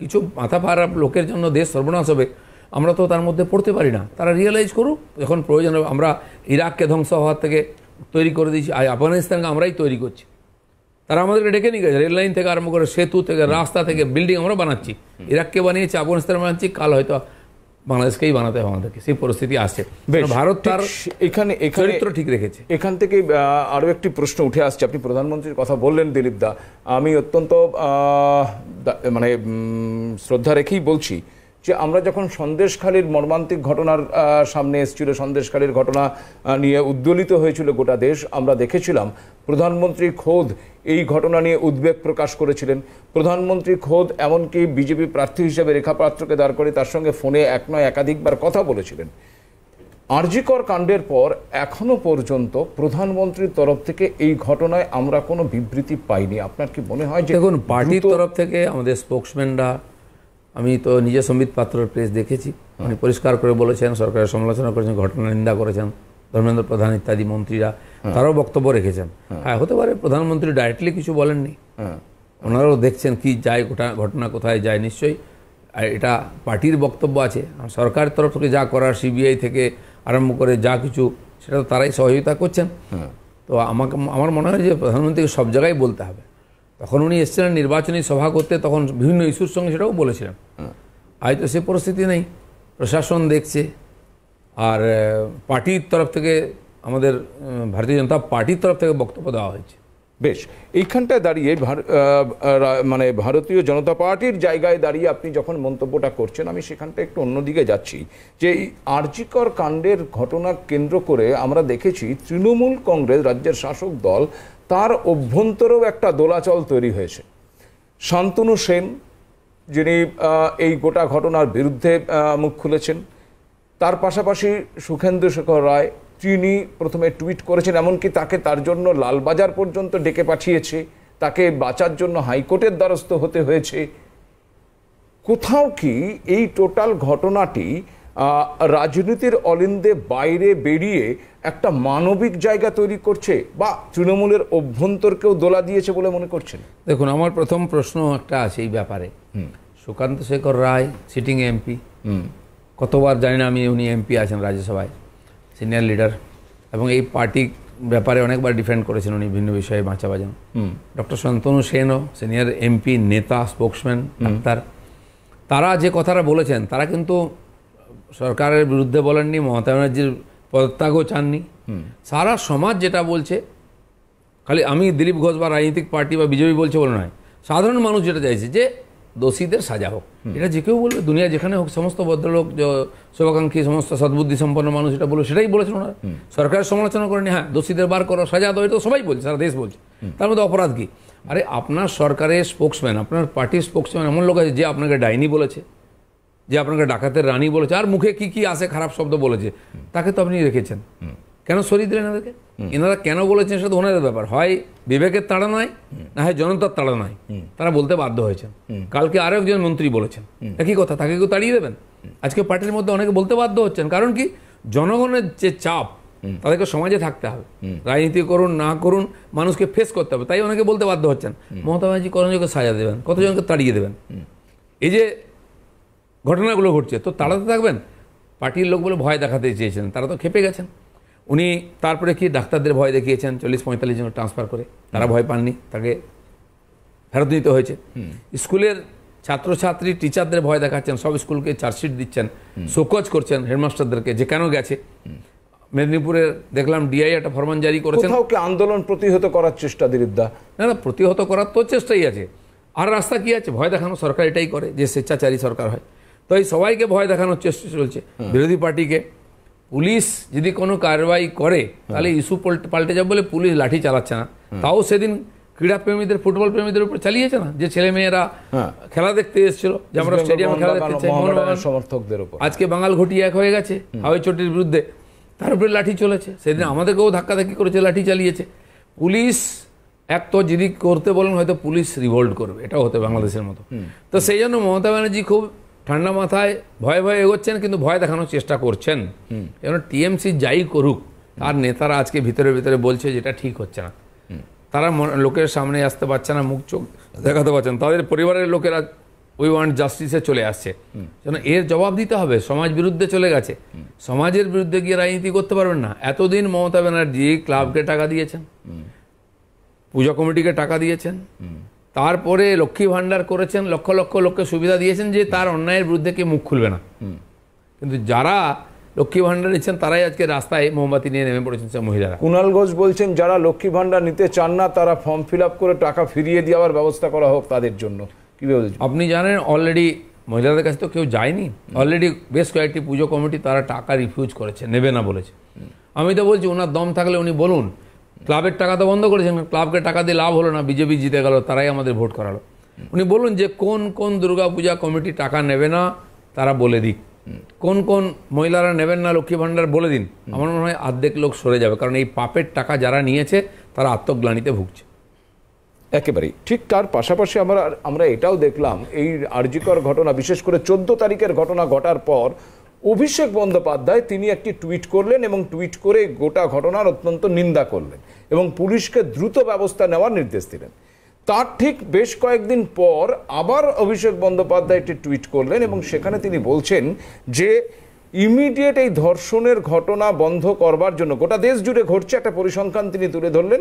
কিছু মাথা ফারা লোকের জন্য দেশ সর্বনাশ হবে আমরা তো তার মধ্যে পড়তে পারি না তারা রিয়েলাইজ করুক যখন প্রয়োজন হবে আমরা ইরাককে ধ্বংস হওয়ার থেকে তৈরি করে দিয়েছি আফগানিস্তানকে আমরাই তৈরি করছি তারা আমাদেরকে ডেকে নিয়ে গেছে রেল লাইন থেকে আরম্ভ করে সেতু থেকে রাস্তা থেকে বিল্ডিং আমরা বানাচ্ছি ইরাককে বানিয়েছি আফগানিস্তান বানাচ্ছি কাল হয়তো বাংলাদেশকেই বানাতে হবে আমাদেরকে সেই পরিস্থিতি আছে ভারত তার এখানে চরিত্র ঠিক রেখেছে এখান থেকে আরও একটি প্রশ্ন উঠে আসছে আপনি প্রধানমন্ত্রীর কথা বললেন দিলীপ দা আমি অত্যন্ত মানে শ্রদ্ধা রেখেই বলছি যে আমরা যখন সন্দেশখালীর মর্মান্তিক ঘটনার সামনে এসেছিল সন্দেশখালীর ঘটনা নিয়ে উদ্বলিত হয়েছিল গোটা দেশ আমরা দেখেছিলাম প্রধানমন্ত্রী খোদ এই ঘটনা নিয়ে উদ্বেগ প্রকাশ করেছিলেন প্রধানমন্ত্রী খোদ এমনকি বিজেপি প্রার্থী হিসেবে রেখা পাত্রকে দাঁড় করে তার সঙ্গে ফোনে এক নয় একাধিকবার কথা বলেছিলেন আরজিকর কাণ্ডের পর এখনও পর্যন্ত প্রধানমন্ত্রীর তরফ থেকে এই ঘটনায় আমরা কোনো বিবৃতি পাইনি আপনার কি মনে হয় যে দেখুন পার্টির তরফ থেকে আমাদের স্পোক্সম্যানরা আমি তো নিজে সম্বিত পাত্রর প্রেস দেখেছি উনি পরিষ্কার করে বলেছেন সরকারের সমালোচনা করেছেন ঘটনা নিন্দা করেছেন ধর্মেন্দ্র প্রধান ইত্যাদি মন্ত্রীরা তারাও বক্তব্য রেখেছেন হ্যাঁ হতে পারে প্রধানমন্ত্রী ডাইরেক্টলি কিছু বলেননি ওনারাও দেখছেন কি যায় কোথায় ঘটনা কোথায় যায় নিশ্চয়ই আর এটা পার্টির বক্তব্য আছে সরকারের তরফ থেকে যা করার সিবিআই থেকে আরম্ভ করে যা কিছু সেটা তো তারাই সহযোগিতা করছেন তো আমাকে আমার মনে হয় যে প্রধানমন্ত্রীকে সব জায়গায় বলতে হবে তখন উনি এসেছিলেন নির্বাচনী সভা করতে তখন বিভিন্ন ইস্যুর সঙ্গে সেটাও বলেছিলেন আজ তো সে পরিস্থিতি নেই প্রশাসন দেখছে আর পার্টির তরফ থেকে আমাদের ভারতীয় জনতা পার্টির তরফ থেকে বক্তব্য দেওয়া হয়েছে বেশ এইখানটায় দাঁড়িয়ে মানে ভারতীয় জনতা পার্টির জায়গায় দাঁড়িয়ে আপনি যখন মন্তব্যটা করছেন আমি সেখানটা একটু অন্যদিকে যাচ্ছি যে এই আর্জিকর কাণ্ডের ঘটনা কেন্দ্র করে আমরা দেখেছি তৃণমূল কংগ্রেস রাজ্যের শাসক দল তার অভ্যন্তরেও একটা দোলাচল তৈরি হয়েছে শান্তনু সেন যিনি এই গোটা ঘটনার বিরুদ্ধে মুখ খুলেছেন তার পাশাপাশি সুখেন্দু শেখর রায় তিনি প্রথমে টুইট করেছেন এমনকি তাকে তার জন্য লালবাজার পর্যন্ত ডেকে পাঠিয়েছে তাকে বাঁচার জন্য হাইকোর্টের দ্বারস্থ হতে হয়েছে কোথাও কি এই টোটাল ঘটনাটি রাজনীতির অলিন্দে বাইরে বেরিয়ে একটা মানবিক জায়গা তৈরি করছে বা তৃণমূলের অভ্যন্তরকেও দোলা দিয়েছে বলে মনে করছেন দেখুন আমার প্রথম প্রশ্ন একটা আছে এই ব্যাপারে সুকান্ত শেখর রায় সিটিং এমপি কতবার জানি না আমি উনি এমপি আছেন রাজ্যসভায় সিনিয়র লিডার এবং এই পার্টি ব্যাপারে অনেকবার ডিফেন্ড করেছেন উনি ভিন্ন বিষয়ে বাঁচা বাজান ডক্টর শান্তনু সেনও সিনিয়র এমপি নেতা স্পোক্সম্যান ডাক্তার তারা যে কথাটা বলেছেন তারা কিন্তু সরকারের বিরুদ্ধে বলেননি মমতা ব্যানার্জির পদত্যাগও চাননি সারা সমাজ যেটা বলছে খালি আমি দিলীপ ঘোষ বা রাজনৈতিক পার্টি বা বিজেপি বলছে বলে নয় সাধারণ মানুষ যেটা চাইছে যে দোষীদের সাজা হোক এটা যে কেউ বলবে দুনিয়া যেখানে হোক সমস্ত ভদ্রলোক শুভাকাঙ্ক্ষী সমস্ত সদ্বুদ্ধি সম্পন্ন মানুষ এটা বলবে সেটাই বলেছিল না সরকারের সমালোচনা করেনি হ্যাঁ দোষীদের বার করো সাজা দাও এটা তো সবাই বলছে সারা দেশ বলছে তার মধ্যে অপরাধ কী আরে আপনার সরকারের স্পোক্সম্যান আপনার পার্টির স্পোক্সম্যান এমন লোক আছে যে আপনাকে ডাইনি বলেছে যে আপনাকে ডাকাতের রানী বলেছে আর মুখে কি কি আসে খারাপ শব্দ বলেছে তাকে তো আপনি রেখেছেন কেন সরি দিলেন এনাদেরকে এনারা কেন বলেছেন সেটা ওনাদের ব্যাপার হয় বিবেকের তাড়া নয় না হয় জনতার তাড়া নয় তারা বলতে বাধ্য হয়েছেন কালকে আরও একজন মন্ত্রী বলেছেন একই কথা তাকে কেউ তাড়িয়ে দেবেন আজকে পার্টির মধ্যে অনেকে বলতে বাধ্য হচ্ছেন কারণ কি জনগণের যে চাপ তাদেরকে সমাজে থাকতে হবে রাজনীতি করুন না করুন মানুষকে ফেস করতে হবে তাই অনেকে বলতে বাধ্য হচ্ছেন মমতা ব্যানার্জি কতজনকে সাজা দেবেন কতজনকে তাড়িয়ে দেবেন এই যে ঘটনাগুলো ঘটছে তো তারা তো থাকবেন পার্টির লোকগুলো ভয় দেখাতে চেয়েছেন তারা তো খেপে গেছেন উনি তারপরে কি ডাক্তারদের ভয় দেখিয়েছেন চল্লিশ পঁয়তাল্লিশ জন ট্রান্সফার করে তারা ভয় পাননি তাকে ফেরত নিতে হয়েছে স্কুলের ছাত্রছাত্রী টিচারদের ভয় দেখাচ্ছেন সব স্কুলকে চার্জশিট দিচ্ছেন শোকজ করছেন হেডমাস্টারদেরকে যে কেন গেছে মেদিনীপুরের দেখলাম ডিআই একটা ফরমান জারি করেছেন আন্দোলন প্রতিহত করার চেষ্টা দিলীপদা না না প্রতিহত করার তো চেষ্টাই আছে আর রাস্তা কি আছে ভয় দেখানো সরকার এটাই করে যে স্বেচ্ছাচারী সরকার হয় তো এই সবাইকে ভয় দেখানোর চেষ্টা চলছে বিরোধী পার্টিকে পুলিশ যদি কোনো কারবাই করে তাহলে ইস্যু পাল্টে যাবে বলে পুলিশ লাঠি চালাচ্ছে না তাও সেদিন ক্রীড়া প্রেমীদের ফুটবল প্রেমীদের উপর চালিয়েছে না যে ছেলে মেয়েরা হ্যাঁ। খেলা দেখতে এসেছিল যে স্টেডিয়ামে খেলা দেখতে সমর্থকদের উপর আজকে বাঙাল ঘটি এক হয়ে গেছে হাওয়াই চটির বিরুদ্ধে তার উপরে লাঠি চলেছে সেদিন আমাদেরকেও ধাক্কাধাক্কি করেছে লাঠি চালিয়েছে পুলিশ এক তো যদি করতে বলেন হয়তো পুলিশ রিভোল্ট করবে এটাও হতে বাংলাদেশের মতো তো সেই জন্য মমতা ব্যানার্জি খুব ঠান্ডা মাথায় ভয়ে ভয়ে এগোচ্ছেন কিন্তু ভয় দেখানোর চেষ্টা করছেন এবং টিএমসি যাই করুক তার নেতারা আজকে ভিতরে ভিতরে বলছে যেটা ঠিক হচ্ছে না তারা লোকের সামনে আসতে পারছে না মুখ চোখ দেখাতে পারছেন তাদের পরিবারের লোকেরা উই ওয়ান্ট জাস্টিসে চলে আসছে যেন এর জবাব দিতে হবে সমাজ বিরুদ্ধে চলে গেছে সমাজের বিরুদ্ধে গিয়ে রাজনীতি করতে পারবেন না এতদিন মমতা ব্যানার্জি ক্লাবকে টাকা দিয়েছেন পূজা কমিটিকে টাকা দিয়েছেন তারপরে লক্ষ্মী ভাণ্ডার করেছেন লক্ষ লক্ষ লোককে সুবিধা দিয়েছেন যে তার অন্যায়ের বিরুদ্ধে কেউ মুখ খুলবে না কিন্তু যারা লক্ষ্মী ভাণ্ডার নিচ্ছেন তারাই আজকে রাস্তায় মোমবাতি নিয়ে নেমে পড়েছেন মহিলারা কুণাল ঘোষ বলছেন যারা লক্ষ্মী ভাণ্ডার নিতে চান না তারা ফর্ম ফিল করে টাকা ফিরিয়ে দেওয়ার ব্যবস্থা করা হোক তাদের জন্য কী আপনি জানেন অলরেডি মহিলাদের কাছে তো কেউ যায়নি অলরেডি বেশ কয়েকটি পুজো কমিটি তারা টাকা রিফিউজ করেছে নেবে না বলেছে আমি তো বলছি ওনার দম থাকলে উনি বলুন ক্লাবের টাকা তো বন্ধ করেছেন ক্লাবকে টাকা দিয়ে লাভ হলো না বিজেপি জিতে গেল তারাই আমাদের ভোট করালো উনি বলুন যে কোন কোন দুর্গাপূজা কমিটি টাকা নেবে না তারা বলে দিক কোন কোন মহিলারা নেবেন না লক্ষ্মী ভাণ্ডার বলে দিন আমার মনে হয় আর্ধেক লোক সরে যাবে কারণ এই পাপের টাকা যারা নিয়েছে তারা আত্মগ্লানিতে ভুগছে একেবারেই ঠিক তার পাশাপাশি আমরা আমরা এটাও দেখলাম এই আর্যিকর ঘটনা বিশেষ করে চোদ্দ তারিখের ঘটনা ঘটার পর অভিষেক বন্দ্যোপাধ্যায় তিনি একটি টুইট করলেন এবং টুইট করে গোটা ঘটনার অত্যন্ত নিন্দা করলেন এবং পুলিশকে দ্রুত ব্যবস্থা নেওয়ার নির্দেশ দিলেন তার ঠিক বেশ কয়েকদিন পর আবার অভিষেক বন্দ্যোপাধ্যায় একটি টুইট করলেন এবং সেখানে তিনি বলছেন যে ইমিডিয়েট এই ধর্ষণের ঘটনা বন্ধ করবার জন্য গোটা দেশ জুড়ে ঘটছে একটা পরিসংখ্যান তিনি তুলে ধরলেন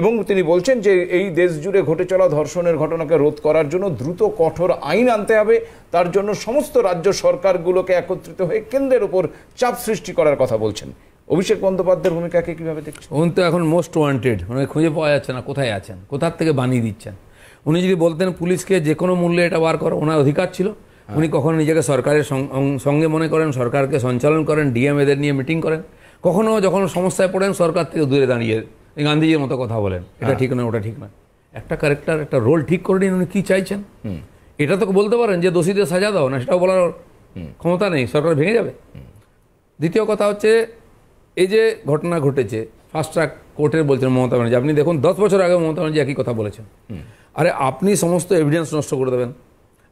এবং তিনি বলছেন যে এই দেশ জুড়ে ঘটে চলা ধর্ষণের ঘটনাকে রোধ করার জন্য দ্রুত কঠোর আইন আনতে হবে তার জন্য সমস্ত রাজ্য সরকারগুলোকে একত্রিত হয়ে কেন্দ্রের ওপর চাপ সৃষ্টি করার কথা বলছেন অভিষেক বন্দ্যোপাধ্যায়ের ভূমিকাকে কীভাবে দেখছেন উনি তো এখন মোস্ট ওয়ান্টেড উনি খুঁজে পাওয়া যাচ্ছে না কোথায় আছেন কোথার থেকে বানিয়ে দিচ্ছেন উনি যদি বলতেন পুলিশকে যে কোনো মূল্যে এটা বার করো ওনার অধিকার ছিল হ্যাঁ। উনি কখনো নিজেকে সরকারের সঙ্গে মনে করেন সরকারকে সঞ্চালন করেন ডিএম এদের নিয়ে মিটিং করেন কখনো যখন সমস্যায় পড়েন সরকার থেকে দূরে দাঁড়িয়ে গান্ধীজির মতো কথা বলেন এটা হ্যাঁ। ঠিক নয় ওটা ঠিক নয় একটা ক্যারেক্টার একটা রোল ঠিক করে নিন উনি কী চাইছেন এটা তো বলতে পারেন যে দোষীদের সাজা দাও না সেটাও বলার ক্ষমতা নেই সরকার ভেঙে যাবে দ্বিতীয় কথা হচ্ছে এই যে ঘটনা ঘটেছে ফার্স্ট ট্র্যাক কোর্টের বলছেন মমতা ব্যানার্জি আপনি দেখুন দশ বছর আগে মমতা ব্যানার্জি একই কথা বলেছেন আরে আপনি সমস্ত এভিডেন্স নষ্ট করে দেবেন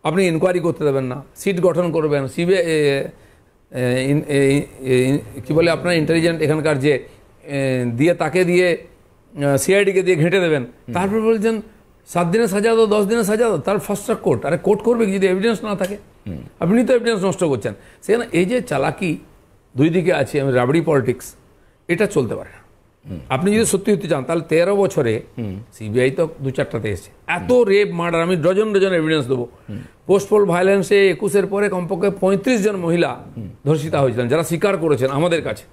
আপনি ইনকোয়ারি করতে দেবেন না সিট গঠন করবেন সিবিআই কী বলে আপনার ইন্টেলিজেন্ট এখানকার যে দিয়ে তাকে দিয়ে সিআইডিকে দিয়ে ঘেঁটে দেবেন তারপর বলছেন সাত দিনে সাজা দাও দশ দিনে সাজা দাও তার ফার্স্ট ট্রাক কোর্ট আরে কোর্ট করবে যদি এভিডেন্স না থাকে আপনি তো এভিডেন্স নষ্ট করছেন সেখানে এই যে চালাকি দুই দিকে আছে আমি রাবড়ি পলিটিক্স এটা চলতে পারে না আপনি যদি সত্যি হতে চান তাহলে তেরো বছরে সিবিআই তো দু চারটাতে এসছে এত রেপ মার্ডার আমি ডজন ডজন এভিডেন্স দেবো পোস্টপোল ভায়োলেন্সে একুশের পরে কমপক্ষে পঁয়ত্রিশ জন মহিলা ধর্ষিতা হয়েছিলেন যারা স্বীকার করেছেন আমাদের কাছে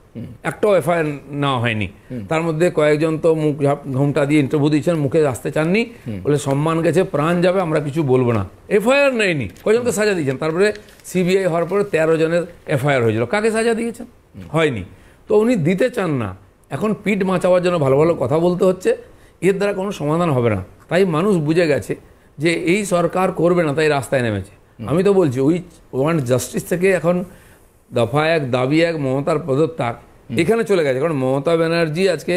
একটাও এফআইআর নেওয়া হয়নি তার মধ্যে কয়েকজন তো মুখ ঘুমটা দিয়ে ইন্টারভিউ দিয়েছেন মুখে আসতে চাননি বলে সম্মান গেছে প্রাণ যাবে আমরা কিছু বলবো না এফআইআর নেয়নি কয়জনকে সাজা দিয়েছেন তারপরে সিবিআই হওয়ার পরে তেরো জনের এফআইআর হয়েছিল কাকে সাজা দিয়েছেন হয়নি তো উনি দিতে চান না এখন পিঠ বাঁচাবার জন্য ভালো ভালো কথা বলতে হচ্ছে এর দ্বারা কোনো সমাধান হবে না তাই মানুষ বুঝে গেছে যে এই সরকার করবে না তাই রাস্তায় নেমেছে আমি তো বলছি ওই ওয়ান জাস্টিস থেকে এখন দফা এক দাবি এক মমতার পদত্যাগ এখানে চলে গেছে কারণ মমতা ব্যানার্জি আজকে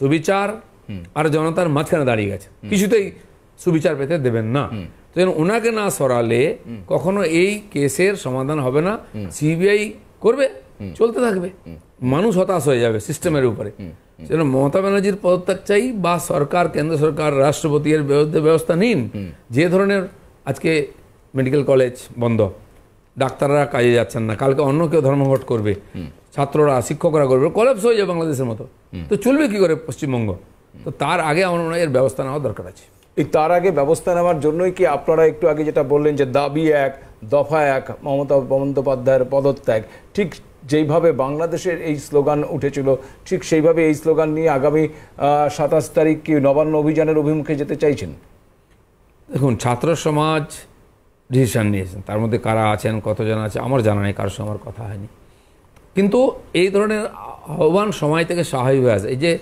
সুবিচার আর জনতার মাঝখানে দাঁড়িয়ে গেছে কিছুতেই সুবিচার পেতে দেবেন না তো যেন ওনাকে না সরালে কখনো এই কেসের সমাধান হবে না সিবিআই করবে চলতে থাকবে মানুষ হতাশ হয়ে যাবে সিস্টেমের উপরে সেজন্য মমতা ব্যানার্জির পদত্যাগ চাই বা সরকার কেন্দ্র সরকার রাষ্ট্রপতি এর ব্যবস্থা নিন যে ধরনের আজকে মেডিকেল কলেজ বন্ধ ডাক্তাররা কাজে যাচ্ছেন না কালকে অন্য কেউ ধর্মঘট করবে ছাত্ররা শিক্ষকরা করবে কলেপস হয়ে যাবে বাংলাদেশের মতো তো চলবে কি করে পশ্চিমবঙ্গ তো তার আগে আমার মনে হয় এর ব্যবস্থা নেওয়া দরকার আছে এই তার আগে ব্যবস্থা নেওয়ার জন্যই কি আপনারা একটু আগে যেটা বললেন যে দাবি এক দফা এক মমতা বন্দ্যোপাধ্যায়ের পদত্যাগ ঠিক যেইভাবে বাংলাদেশের এই স্লোগান উঠেছিল ঠিক সেইভাবে এই স্লোগান নিয়ে আগামী সাতাশ তারিখ কি নবান্ন অভিযানের অভিমুখে যেতে চাইছেন দেখুন ছাত্র সমাজ ডিসিশান নিয়েছেন তার মধ্যে কারা আছেন কতজন আছে আমার জানা নেই কারোর সঙ্গে আমার কথা হয়নি কিন্তু এই ধরনের আহ্বান সময় থেকে স্বাভাবিক হয়ে আসে এই যে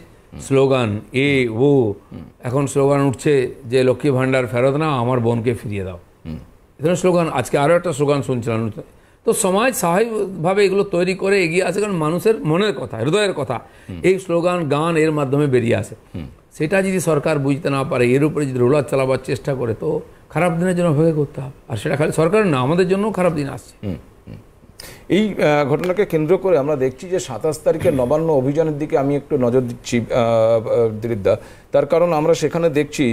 স্লোগান এ ও এখন স্লোগান উঠছে যে লক্ষ্মী ভাণ্ডার ফেরত না আমার বোনকে ফিরিয়ে দাও এ ধরনের স্লোগান আজকে আরও একটা স্লোগান শুনছিলাম তো সমাজ স্বাভাবিকভাবে এগুলো তৈরি করে এগিয়ে আসে কারণ মানুষের মনের কথা হৃদয়ের কথা এই স্লোগান গান এর মাধ্যমে বেরিয়ে আসে সেটা যদি সরকার বুঝতে না পারে এর উপরে যদি রোলার চালাবার চেষ্টা করে তো খারাপ দিনের জন্য অপেক্ষা করতে হবে আর সেটা খালি সরকার না আমাদের জন্য খারাপ দিন আসছে এই ঘটনাকে কেন্দ্র করে আমরা দেখছি যে সাতাশ তারিখে নবান্ন অভিযানের দিকে আমি একটু নজর দিচ্ছি দিলীপদা তার কারণ আমরা সেখানে দেখছি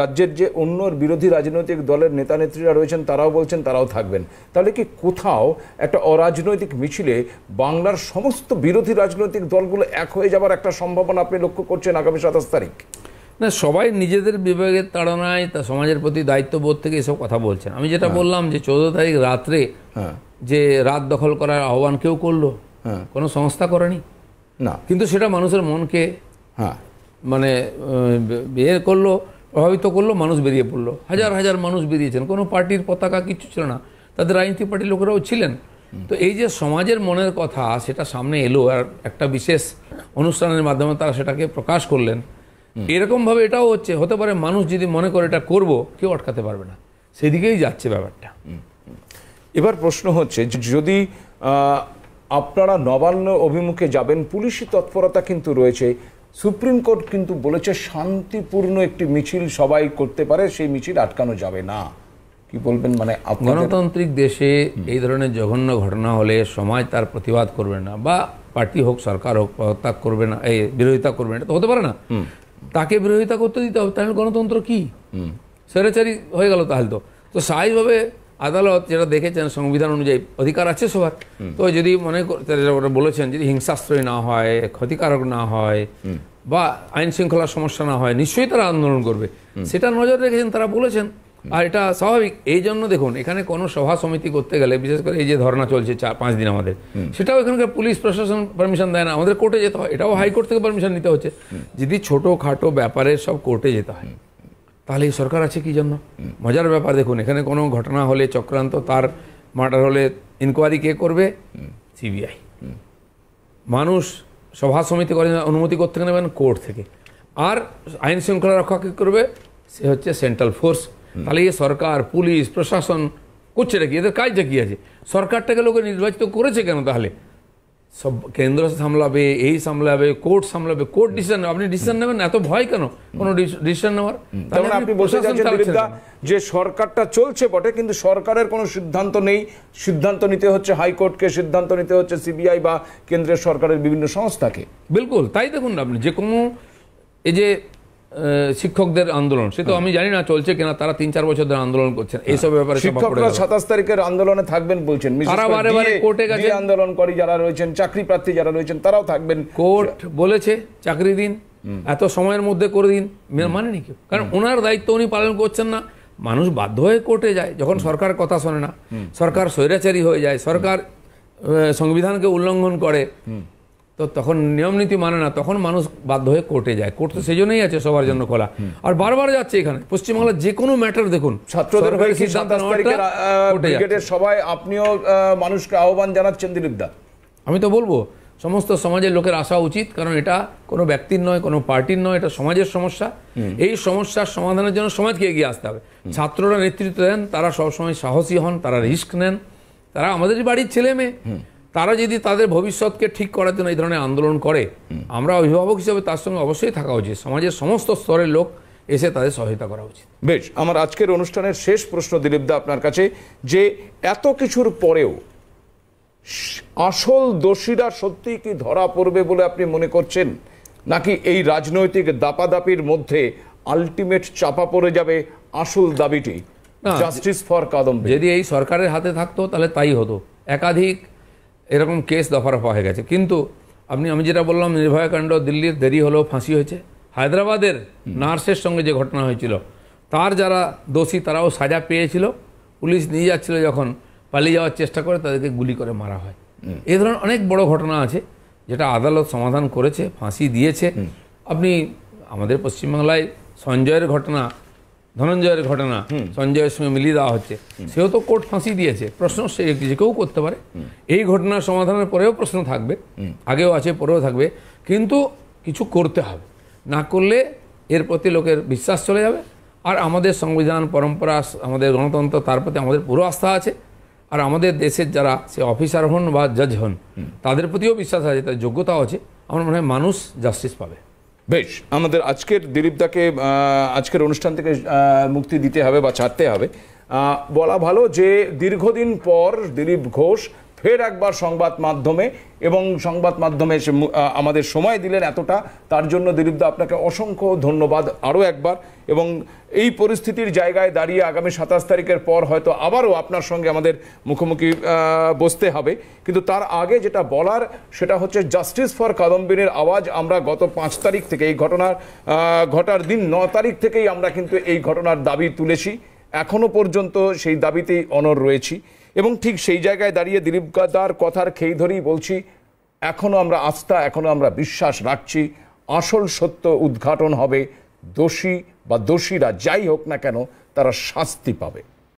রাজ্যের যে অন্য বিরোধী রাজনৈতিক দলের নেতানেত্রীরা রয়েছেন তারাও বলছেন তারাও থাকবেন তাহলে কি কোথাও একটা অরাজনৈতিক মিছিলে বাংলার সমস্ত বিরোধী রাজনৈতিক দলগুলো এক হয়ে যাবার একটা সম্ভাবনা আপনি লক্ষ্য করছেন আগামী সাতাশ তারিখ না সবাই নিজেদের বিভাগের তাড়নায় তা সমাজের প্রতি দায়িত্ববোধ থেকে এসব কথা বলছেন আমি যেটা হ্যাঁ। বললাম যে চোদ্দ তারিখ রাত্রে হ্যাঁ। যে রাত দখল করার আহ্বান কেউ করলো হ্যাঁ কোনো সংস্থা করেনি না কিন্তু সেটা মানুষের মনকে হ্যাঁ মানে বের করলো প্রভাবিত করলো মানুষ বেরিয়ে পড়লো হাজার হাজার মানুষ বেরিয়েছেন কোনো পার্টির পতাকা কিছু ছিল না তাদের রাজনীতি পার্টির লোকেরাও ছিলেন তো এই যে সমাজের মনের কথা সেটা সামনে এলো আর একটা বিশেষ অনুষ্ঠানের মাধ্যমে তারা সেটাকে প্রকাশ করলেন এরকমভাবে এটাও হচ্ছে হতে পারে মানুষ যদি মনে করে এটা করব কেউ আটকাতে পারবে না সেদিকেই যাচ্ছে ব্যাপারটা এবার প্রশ্ন হচ্ছে যদি আপনারা নবান্ন অভিমুখে যাবেন পুলিশি তৎপরতা কিন্তু রয়েছে সুপ্রিম কোর্ট কিন্তু বলেছে শান্তিপূর্ণ একটি মিছিল সবাই করতে পারে সেই মিছিল আটকানো যাবে না কি বলবেন মানে গণতান্ত্রিক দেশে এই ধরনের জঘন্য ঘটনা হলে সমাজ তার প্রতিবাদ করবে না বা পার্টি হোক সরকার হোক তা করবে না এই বিরোধিতা করবে না তো হতে পারে না তাকে বিরোধিতা করতে দিতে হবে তাহলে গণতন্ত্র কি সেরেচারি হয়ে গেল তাহলে তো তো স্বাভাবিকভাবে আদালত যেটা দেখেছেন সংবিধান অনুযায়ী অধিকার আছে সবার তো যদি মনে বলেছেন যদি হিংসাশ্রয় না হয় ক্ষতিকারক না হয় বা আইন শৃঙ্খলার সমস্যা না হয় নিশ্চয়ই তারা আন্দোলন করবে সেটা নজর রেখেছেন তারা বলেছেন আর এটা স্বাভাবিক এই জন্য দেখুন এখানে কোনো সভা সমিতি করতে গেলে বিশেষ করে এই যে ধরনা চলছে চার পাঁচ দিন আমাদের সেটাও এখানকার পুলিশ প্রশাসন পারমিশন দেয় না আমাদের কোর্টে যেতে হয় এটাও হাইকোর্ট থেকে পারমিশন নিতে হচ্ছে যদি ছোটো খাটো ব্যাপারে সব কোর্টে যেতে হয় তাহলে এই সরকার আছে কি জন্য মজার ব্যাপার দেখুন এখানে কোনো ঘটনা হলে চক্রান্ত তার মার্ডার হলে ইনকোয়ারি কে করবে সিবিআই মানুষ সভা সমিতি করে অনুমতি করতে নেবেন মানে কোর্ট থেকে আর আইন শৃঙ্খলা রক্ষা কে করবে সে হচ্ছে সেন্ট্রাল ফোর্স তাহলে এই সরকার পুলিশ প্রশাসন করছে কি এদের কাজটা কী আছে সরকারটাকে লোকে নির্বাচিত করেছে কেন তাহলে সব কেন্দ্র সামলাবে এই সামলাবে কোর্ট সামলাবে কোর্ট ডিসিশন আপনি ডিসিশন নেবেন এত ভয় কেন কোন ডিসিশন নেওয়ার আপনি বসে যাচ্ছেন যে সরকারটা চলছে বটে কিন্তু সরকারের কোনো সিদ্ধান্ত নেই সিদ্ধান্ত নিতে হচ্ছে হাইকোর্টকে সিদ্ধান্ত নিতে হচ্ছে সিবিআই বা কেন্দ্রের সরকারের বিভিন্ন সংস্থাকে বিলকুল তাই দেখুন আপনি যে কোনো এই যে শিক্ষকদের আন্দোলন সে তো হ্যাঁ। আমি জানি না চলছে কিনা তারা তিন চার বছর ধরে আন্দোলন করছেন এইসব হ্যাঁ। ব্যাপারে শিক্ষকরা সাতাশ তারিখের আন্দোলনে থাকবেন বলছেন তারা বারে বারে কোর্টে আন্দোলন করি যারা রয়েছেন চাকরি প্রার্থী যারা রয়েছেন তারাও থাকবেন কোর্ট বলেছে চাকরি দিন এত সময়ের মধ্যে করে দিন নি মানে কেউ কারণ ওনার দায়িত্ব উনি পালন করছেন না মানুষ বাধ্য হয়ে কোর্টে যায় যখন সরকার কথা শোনে না সরকার স্বৈরাচারী হয়ে যায় সরকার সংবিধানকে উল্লঙ্ঘন করে তো তখন নিয়ম নীতি মানে না তখন মানুষ বাধ্য হয়ে কোর্টে যায় কোর্ট তো সেই জন্যই আছে সবার জন্য খোলা আর বারবার যাচ্ছে এখানে পশ্চিমবাংলার যে কোনো ম্যাটার দেখুন ছাত্রদের হয়ে সিদ্ধান্ত সবাই আপনিও মানুষকে আহ্বান জানাচ্ছেন দিলীপ দা আমি তো বলবো সমস্ত সমাজের লোকের আসা উচিত কারণ এটা কোনো ব্যক্তির নয় কোনো পার্টির নয় এটা সমাজের সমস্যা এই সমস্যার সমাধানের জন্য সমাজকে এগিয়ে আসতে হবে ছাত্ররা নেতৃত্ব দেন তারা সবসময় সাহসী হন তারা রিস্ক নেন তারা আমাদের বাড়ির ছেলে মেয়ে তারা যদি তাদের ভবিষ্যৎকে ঠিক করার জন্য এই ধরনের আন্দোলন করে আমরা অভিভাবক হিসেবে তার সঙ্গে অবশ্যই থাকা উচিত সমাজের সমস্ত স্তরের লোক এসে তাদের সহায়তা করা উচিত বেশ আমার আজকের অনুষ্ঠানের শেষ প্রশ্ন দিলীপদা আপনার কাছে যে এত কিছুর পরেও আসল দোষীরা সত্যি কি ধরা পড়বে বলে আপনি মনে করছেন নাকি এই রাজনৈতিক দাপাদাপির মধ্যে আলটিমেট চাপা পড়ে যাবে আসল দাবিটি জাস্টিস ফর কাদম যদি এই সরকারের হাতে থাকতো তাহলে তাই হতো একাধিক এরকম কেস দফারফা হয়ে গেছে কিন্তু আপনি আমি যেটা বললাম নির্ভয়াকাণ্ড দিল্লির দেরি হলেও ফাঁসি হয়েছে হায়দ্রাবাদের নার্সের সঙ্গে যে ঘটনা হয়েছিল তার যারা দোষী তারাও সাজা পেয়েছিল পুলিশ নিয়ে যাচ্ছিল যখন পালিয়ে যাওয়ার চেষ্টা করে তাদেরকে গুলি করে মারা হয় এই ধরনের অনেক বড় ঘটনা আছে যেটা আদালত সমাধান করেছে ফাঁসি দিয়েছে আপনি আমাদের পশ্চিমবাংলায় সঞ্জয়ের ঘটনা ধনঞ্জয়ের ঘটনা সঞ্জয়ের সঙ্গে মিলিয়ে দেওয়া হচ্ছে সেও তো কোর্ট ফাঁসি দিয়েছে প্রশ্ন সে যে কেউ করতে পারে এই ঘটনার সমাধানের পরেও প্রশ্ন থাকবে আগেও আছে পরেও থাকবে কিন্তু কিছু করতে হবে না করলে এর প্রতি লোকের বিশ্বাস চলে যাবে আর আমাদের সংবিধান পরম্পরা আমাদের গণতন্ত্র তার প্রতি আমাদের পুরো আস্থা আছে আর আমাদের দেশের যারা সে অফিসার হন বা জজ হন তাদের প্রতিও বিশ্বাস আছে তাদের যোগ্যতাও আছে আমার মনে হয় মানুষ জাস্টিস পাবে বেশ আমাদের আজকের দিলীপদাকে আজকের অনুষ্ঠান থেকে মুক্তি দিতে হবে বা ছাড়তে হবে বলা ভালো যে দীর্ঘদিন পর দিলীপ ঘোষ ফের একবার সংবাদ মাধ্যমে এবং সংবাদ মাধ্যমে আমাদের সময় দিলেন এতটা তার জন্য দিলীপদা আপনাকে অসংখ্য ধন্যবাদ আরও একবার এবং এই পরিস্থিতির জায়গায় দাঁড়িয়ে আগামী সাতাশ তারিখের পর হয়তো আবারও আপনার সঙ্গে আমাদের মুখোমুখি বসতে হবে কিন্তু তার আগে যেটা বলার সেটা হচ্ছে জাস্টিস ফর কাদম্বিনের আওয়াজ আমরা গত পাঁচ তারিখ থেকে এই ঘটনার ঘটার দিন ন তারিখ থেকেই আমরা কিন্তু এই ঘটনার দাবি তুলেছি এখনও পর্যন্ত সেই দাবিতেই অনর রয়েছি এবং ঠিক সেই জায়গায় দাঁড়িয়ে দিলীপ গাদার কথার খেই ধরেই বলছি এখনও আমরা আস্থা এখনও আমরা বিশ্বাস রাখছি আসল সত্য উদ্ঘাটন হবে দোষী বা দোষীরা যাই হোক না কেন তারা শাস্তি পাবে